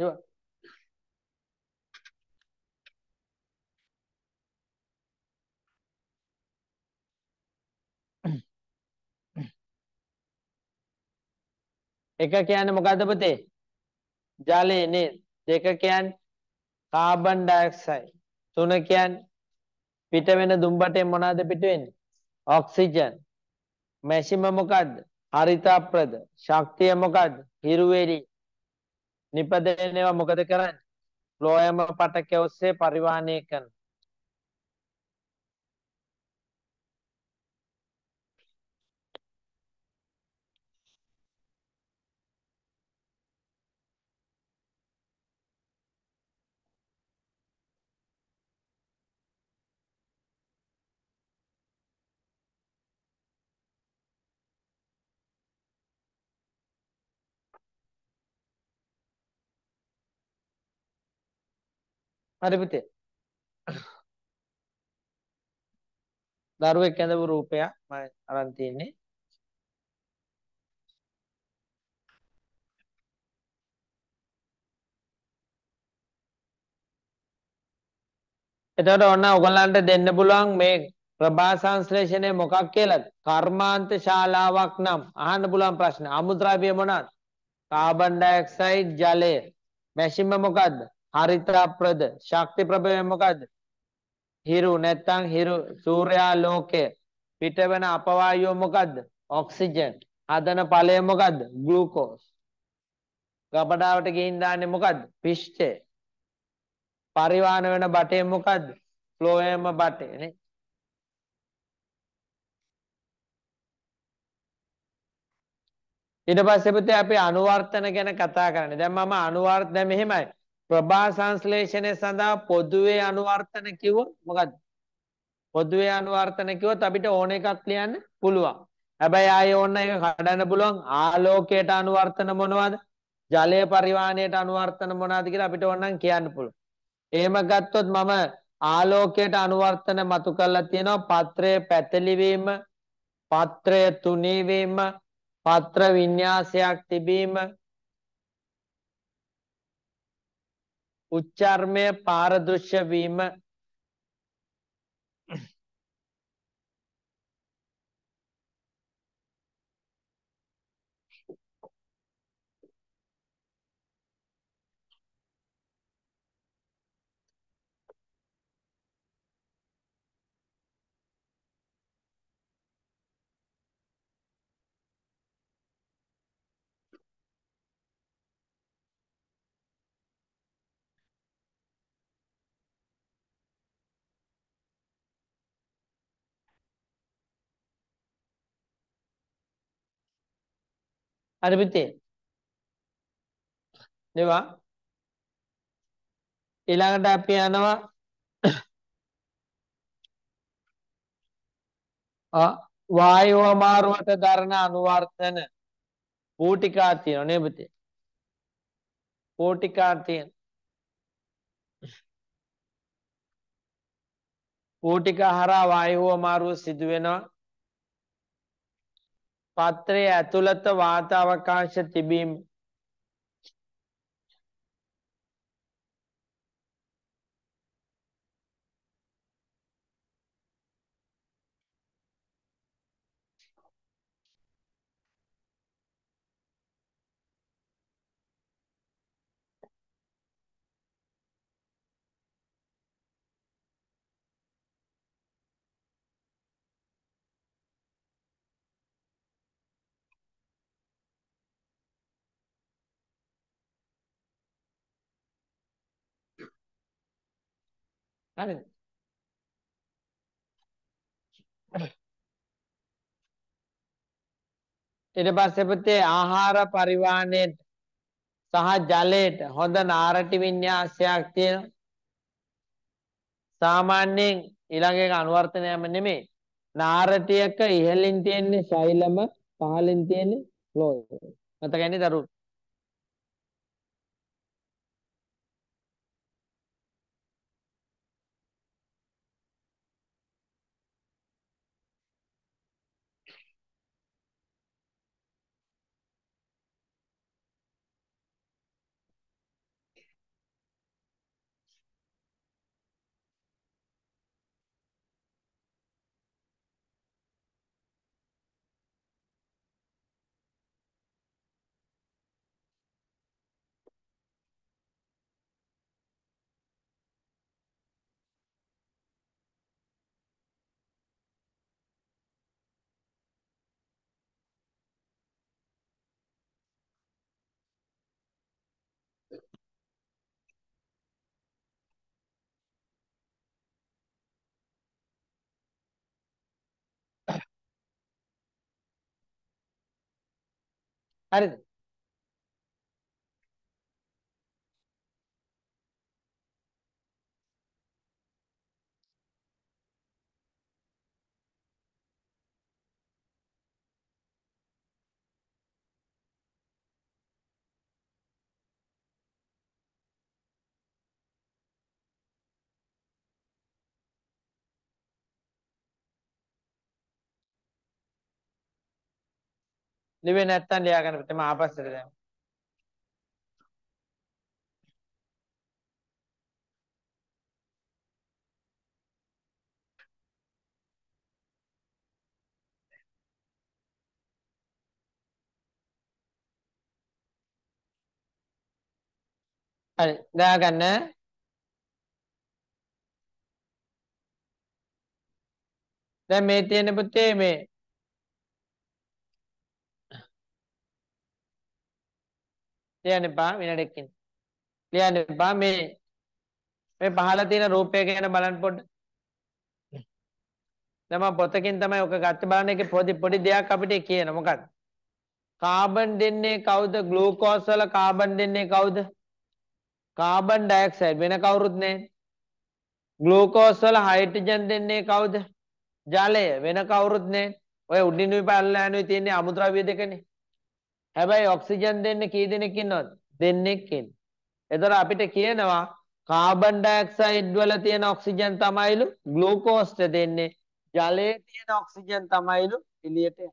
Değil mi? එක කියන්නේ මොකද්ද පුතේ? ජලය නේද? දෙක කියන්නේ කාබන් ඩයොක්සයිඩ්. තුන කියන්නේ පිට වෙන දුම්බටෙන් මොනවද පිට වෙන්නේ? ඔක්සිජන්. මැෂිම මොකද්ද? හරිතාප්‍රද. ශක්තිය මොකද්ද? හිරුවෙලි. නිපදෙනවා මොකද කරන්නේ? ලෝයම පටක ඔස්සේ පරිවාහනය කරන. හරි පුතේ. දරුවෙක් ඇඳපු රූපයක් මම අරන් තියෙන්නේ. එතකොට ඔන්න ඔයගලන්ට දෙන්න පුළුවන් මේ ප්‍රභා සංශ්ලේෂණය මොකක් කියලාද? කර්මාන්ත ශාලාවක් නම් අහන්න පුළුවන් ප්‍රශ්න. අමුද්‍රව්‍ය මොනවාද? කාබන් ඩයොක්සයිඩ් ජලය. මැෂිම මොකද්ද? හරිතාප්‍රද ශක්ති ප්‍රභවය මොකද්ද? හිරු නැත්නම් හිරු සූර්යාලෝකය පිටවන අපවායුව මොකද්ද? ඔක්සිජන්. හදන ඵලය මොකද්ද? ග්ලූකෝස්. ගබඩාවට ගිහින් දාන්නේ මොකද්ද? පිෂ්ඨය. පරිවාහන වෙන බටේ මොකද්ද? ෆ්ලෝයම බටේ නේ. ඊට පස්සේ පුතේ අපි අනුවර්තන ගැන කතා කරන්නේ. දැන් මම අනුවර්ත දැන් මෙහෙමයි. ප්‍රභා සංශ්ලේෂණය සඳහා පොදුවේ අනුවර්තන කිව්වොත් මොකද්ද? පොදුවේ අනුවර්තන කිව්වොත් අපිට ඕන එකක් ලියන්න පුළුවන්. හැබැයි ආයේ ඕන එක කඩන්න පුළුවන් ආලෝකයට අනුවර්තන මොනවද? ජලය පරිවාහණයට අනුවර්තන මොනවද කියලා අපිට ඕන කියන්න පුළුවන්. එහෙම ගත්තොත් මම ආලෝකයට අනුවර්තන මතු කරලා තියෙනවා පත්‍රයේ පැතලිවීම, පත්‍රය තුනී වීම, පත්‍ර වින්‍යාසයක් තිබීම, උච්චර්මය පාරදෘශ්‍ය වීම හරි පුතේ. නේවා ඊළඟට අපි යනවා වායෝ අමාරුවට දරන අනුවර්තන පූටිකා තියෙනවා නේද පුතේ පූටිකා තියෙන පූටිකා හරහා වායෝ අමාරුව සිදු වෙනවා පත්‍රයේ ඇතුළත වාතාවකාශ තිබීම හරිද? ඊට පස්සේ පුතේ ආහාර පරිවාණයට සහ ජලයට හොඳ නාරටි වින්‍යාසයක් තියෙනවා. සාමාන්‍යයෙන් ඊළඟ එක අනුවර්තනයම නෙමෙයි. නාරටියක ඉහළින් තියෙන්නේ ශෛලම පහළින් තියෙන්නේ ලෝය. මතකයි නේද දරුවෝ? argue ලිවේ නැත්තම් ලියා ගන්න පිටම ආපස්සට දැම්ම. හරි ලියා ගන්න. දැන් මේ තියෙන පුතේ මේ ලියන්න එපා විනාඩියකින්. ලියන්න එපා මේ මේ පහළ තියෙන රූපය ගැන බලන්න පොඩ්ඩ. දැන් මම පොතකින් තමයි ඔක ගත්ත බලන එකේ පොඩි පොඩි දෙයක් අපිට කියන මොකක්ද? කාබන් දෙන්නේ කවුද? ග්ලූකෝස් වල කාබන් දෙන්නේ කවුද? කාබන් ඩයොක්සයිඩ් වෙන කවුරුත් නැහැ. ග්ලූකෝස් වල හයිඩ්‍රජන් දෙන්නේ කවුද? ජලය වෙන කවුරුත් නැහැ. ඔය උඩින් විපල්ලානුයි තියෙන්නේ අමුද්‍රව්‍ය දෙකනේ. හැබැයි ඔක්සිජන් දෙන්න කී දෙනෙක් ඉන්නවද? දෙන්නෙක් ඉන්න. එතකොට අපිට කියනවා කාබන් ඩයොක්සයිඩ් වල තියෙන ඔක්සිජන් තමයිලු ග්ලූකෝස්ට දෙන්නේ. ජලයේ තියෙන ඔක්සිජන් තමයිලු එළියට යන්නේ.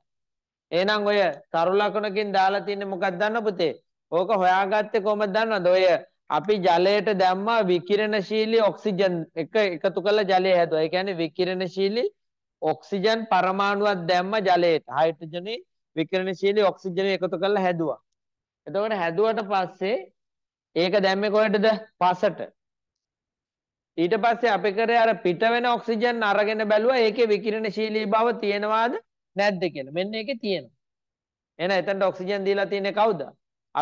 එහෙනම් ඔය තරුලකුණකින් දාලා තින්නේ මොකක්ද දන්න පුතේ? ඕක හොයාගත්තේ කොහමද දන්නවද? ඔය අපි ජලයට දැම්මා විකිරණශීලී ඔක්සිජන් එක එකතු කරලා ජලය හැදුවා. ඒ කියන්නේ විකිරණශීලී ඔක්සිජන් පරමාණුවක් දැම්ම ජලයට. හයිඩ්‍රජනේ විකිරණශීලී ඔක්සිජන් එකතු කරලා හැදුවා. එතකොට හැදුවට පස්සේ ඒක දැම්මේ කොහෙටද? පසට. ඊට පස්සේ අපි කරේ අර පිට වෙන ඔක්සිජන් අරගෙන බැලුවා ඒකේ විකිරණශීලී බව තියෙනවාද නැද්ද කියලා. මෙන්න ඒකේ තියෙනවා. එහෙනම් එතනට ඔක්සිජන් දීලා තියෙන්නේ කවුද?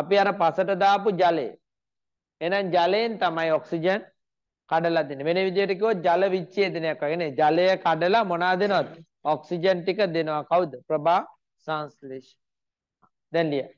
අපි අර පසට දාපු ජලය. එහෙනම් ජලයෙන් තමයි ඔක්සිජන් කඩලා දෙන්නේ. වෙන විදිහට කිව්වොත් ජල විච්ඡේදනයක් වගේ නේ. ජලය කඩලා මොනවා දෙනවද? ඔක්සිජන් ටික දෙනවා. කවුද? ප්‍රභා sanslich. Then, yeah.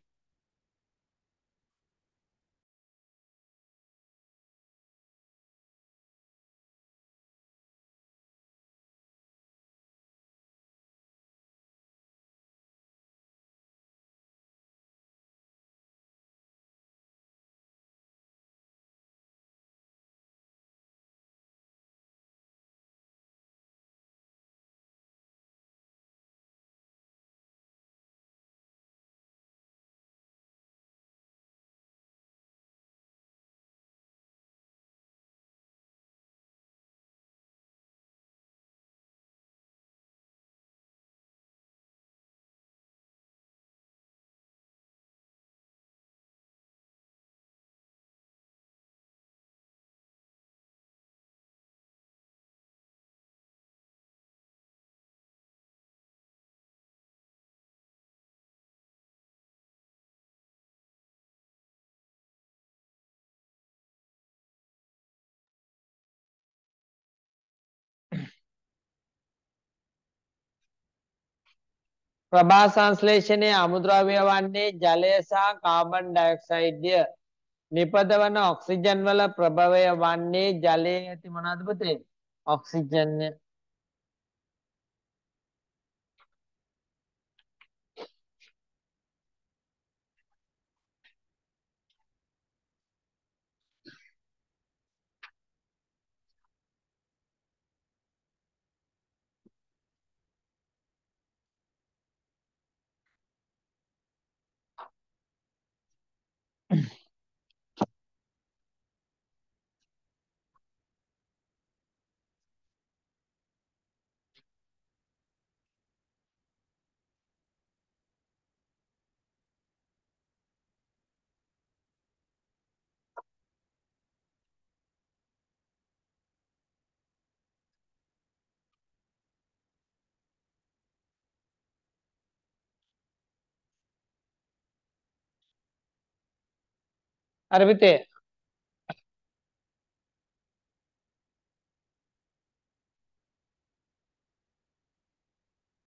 ප්‍රභා සංශ්ලේෂණයේ අමුද්‍රව්‍ය වන්නේ ජලය සහ කාබන් ඩයොක්සයිඩ්ය. නිපදවන ඔක්සිජන් වල ප්‍රභවය වන්නේ ජලයේ ඇති මොනවාද පුතේ? ඔක්සිජන්ය. अरबिते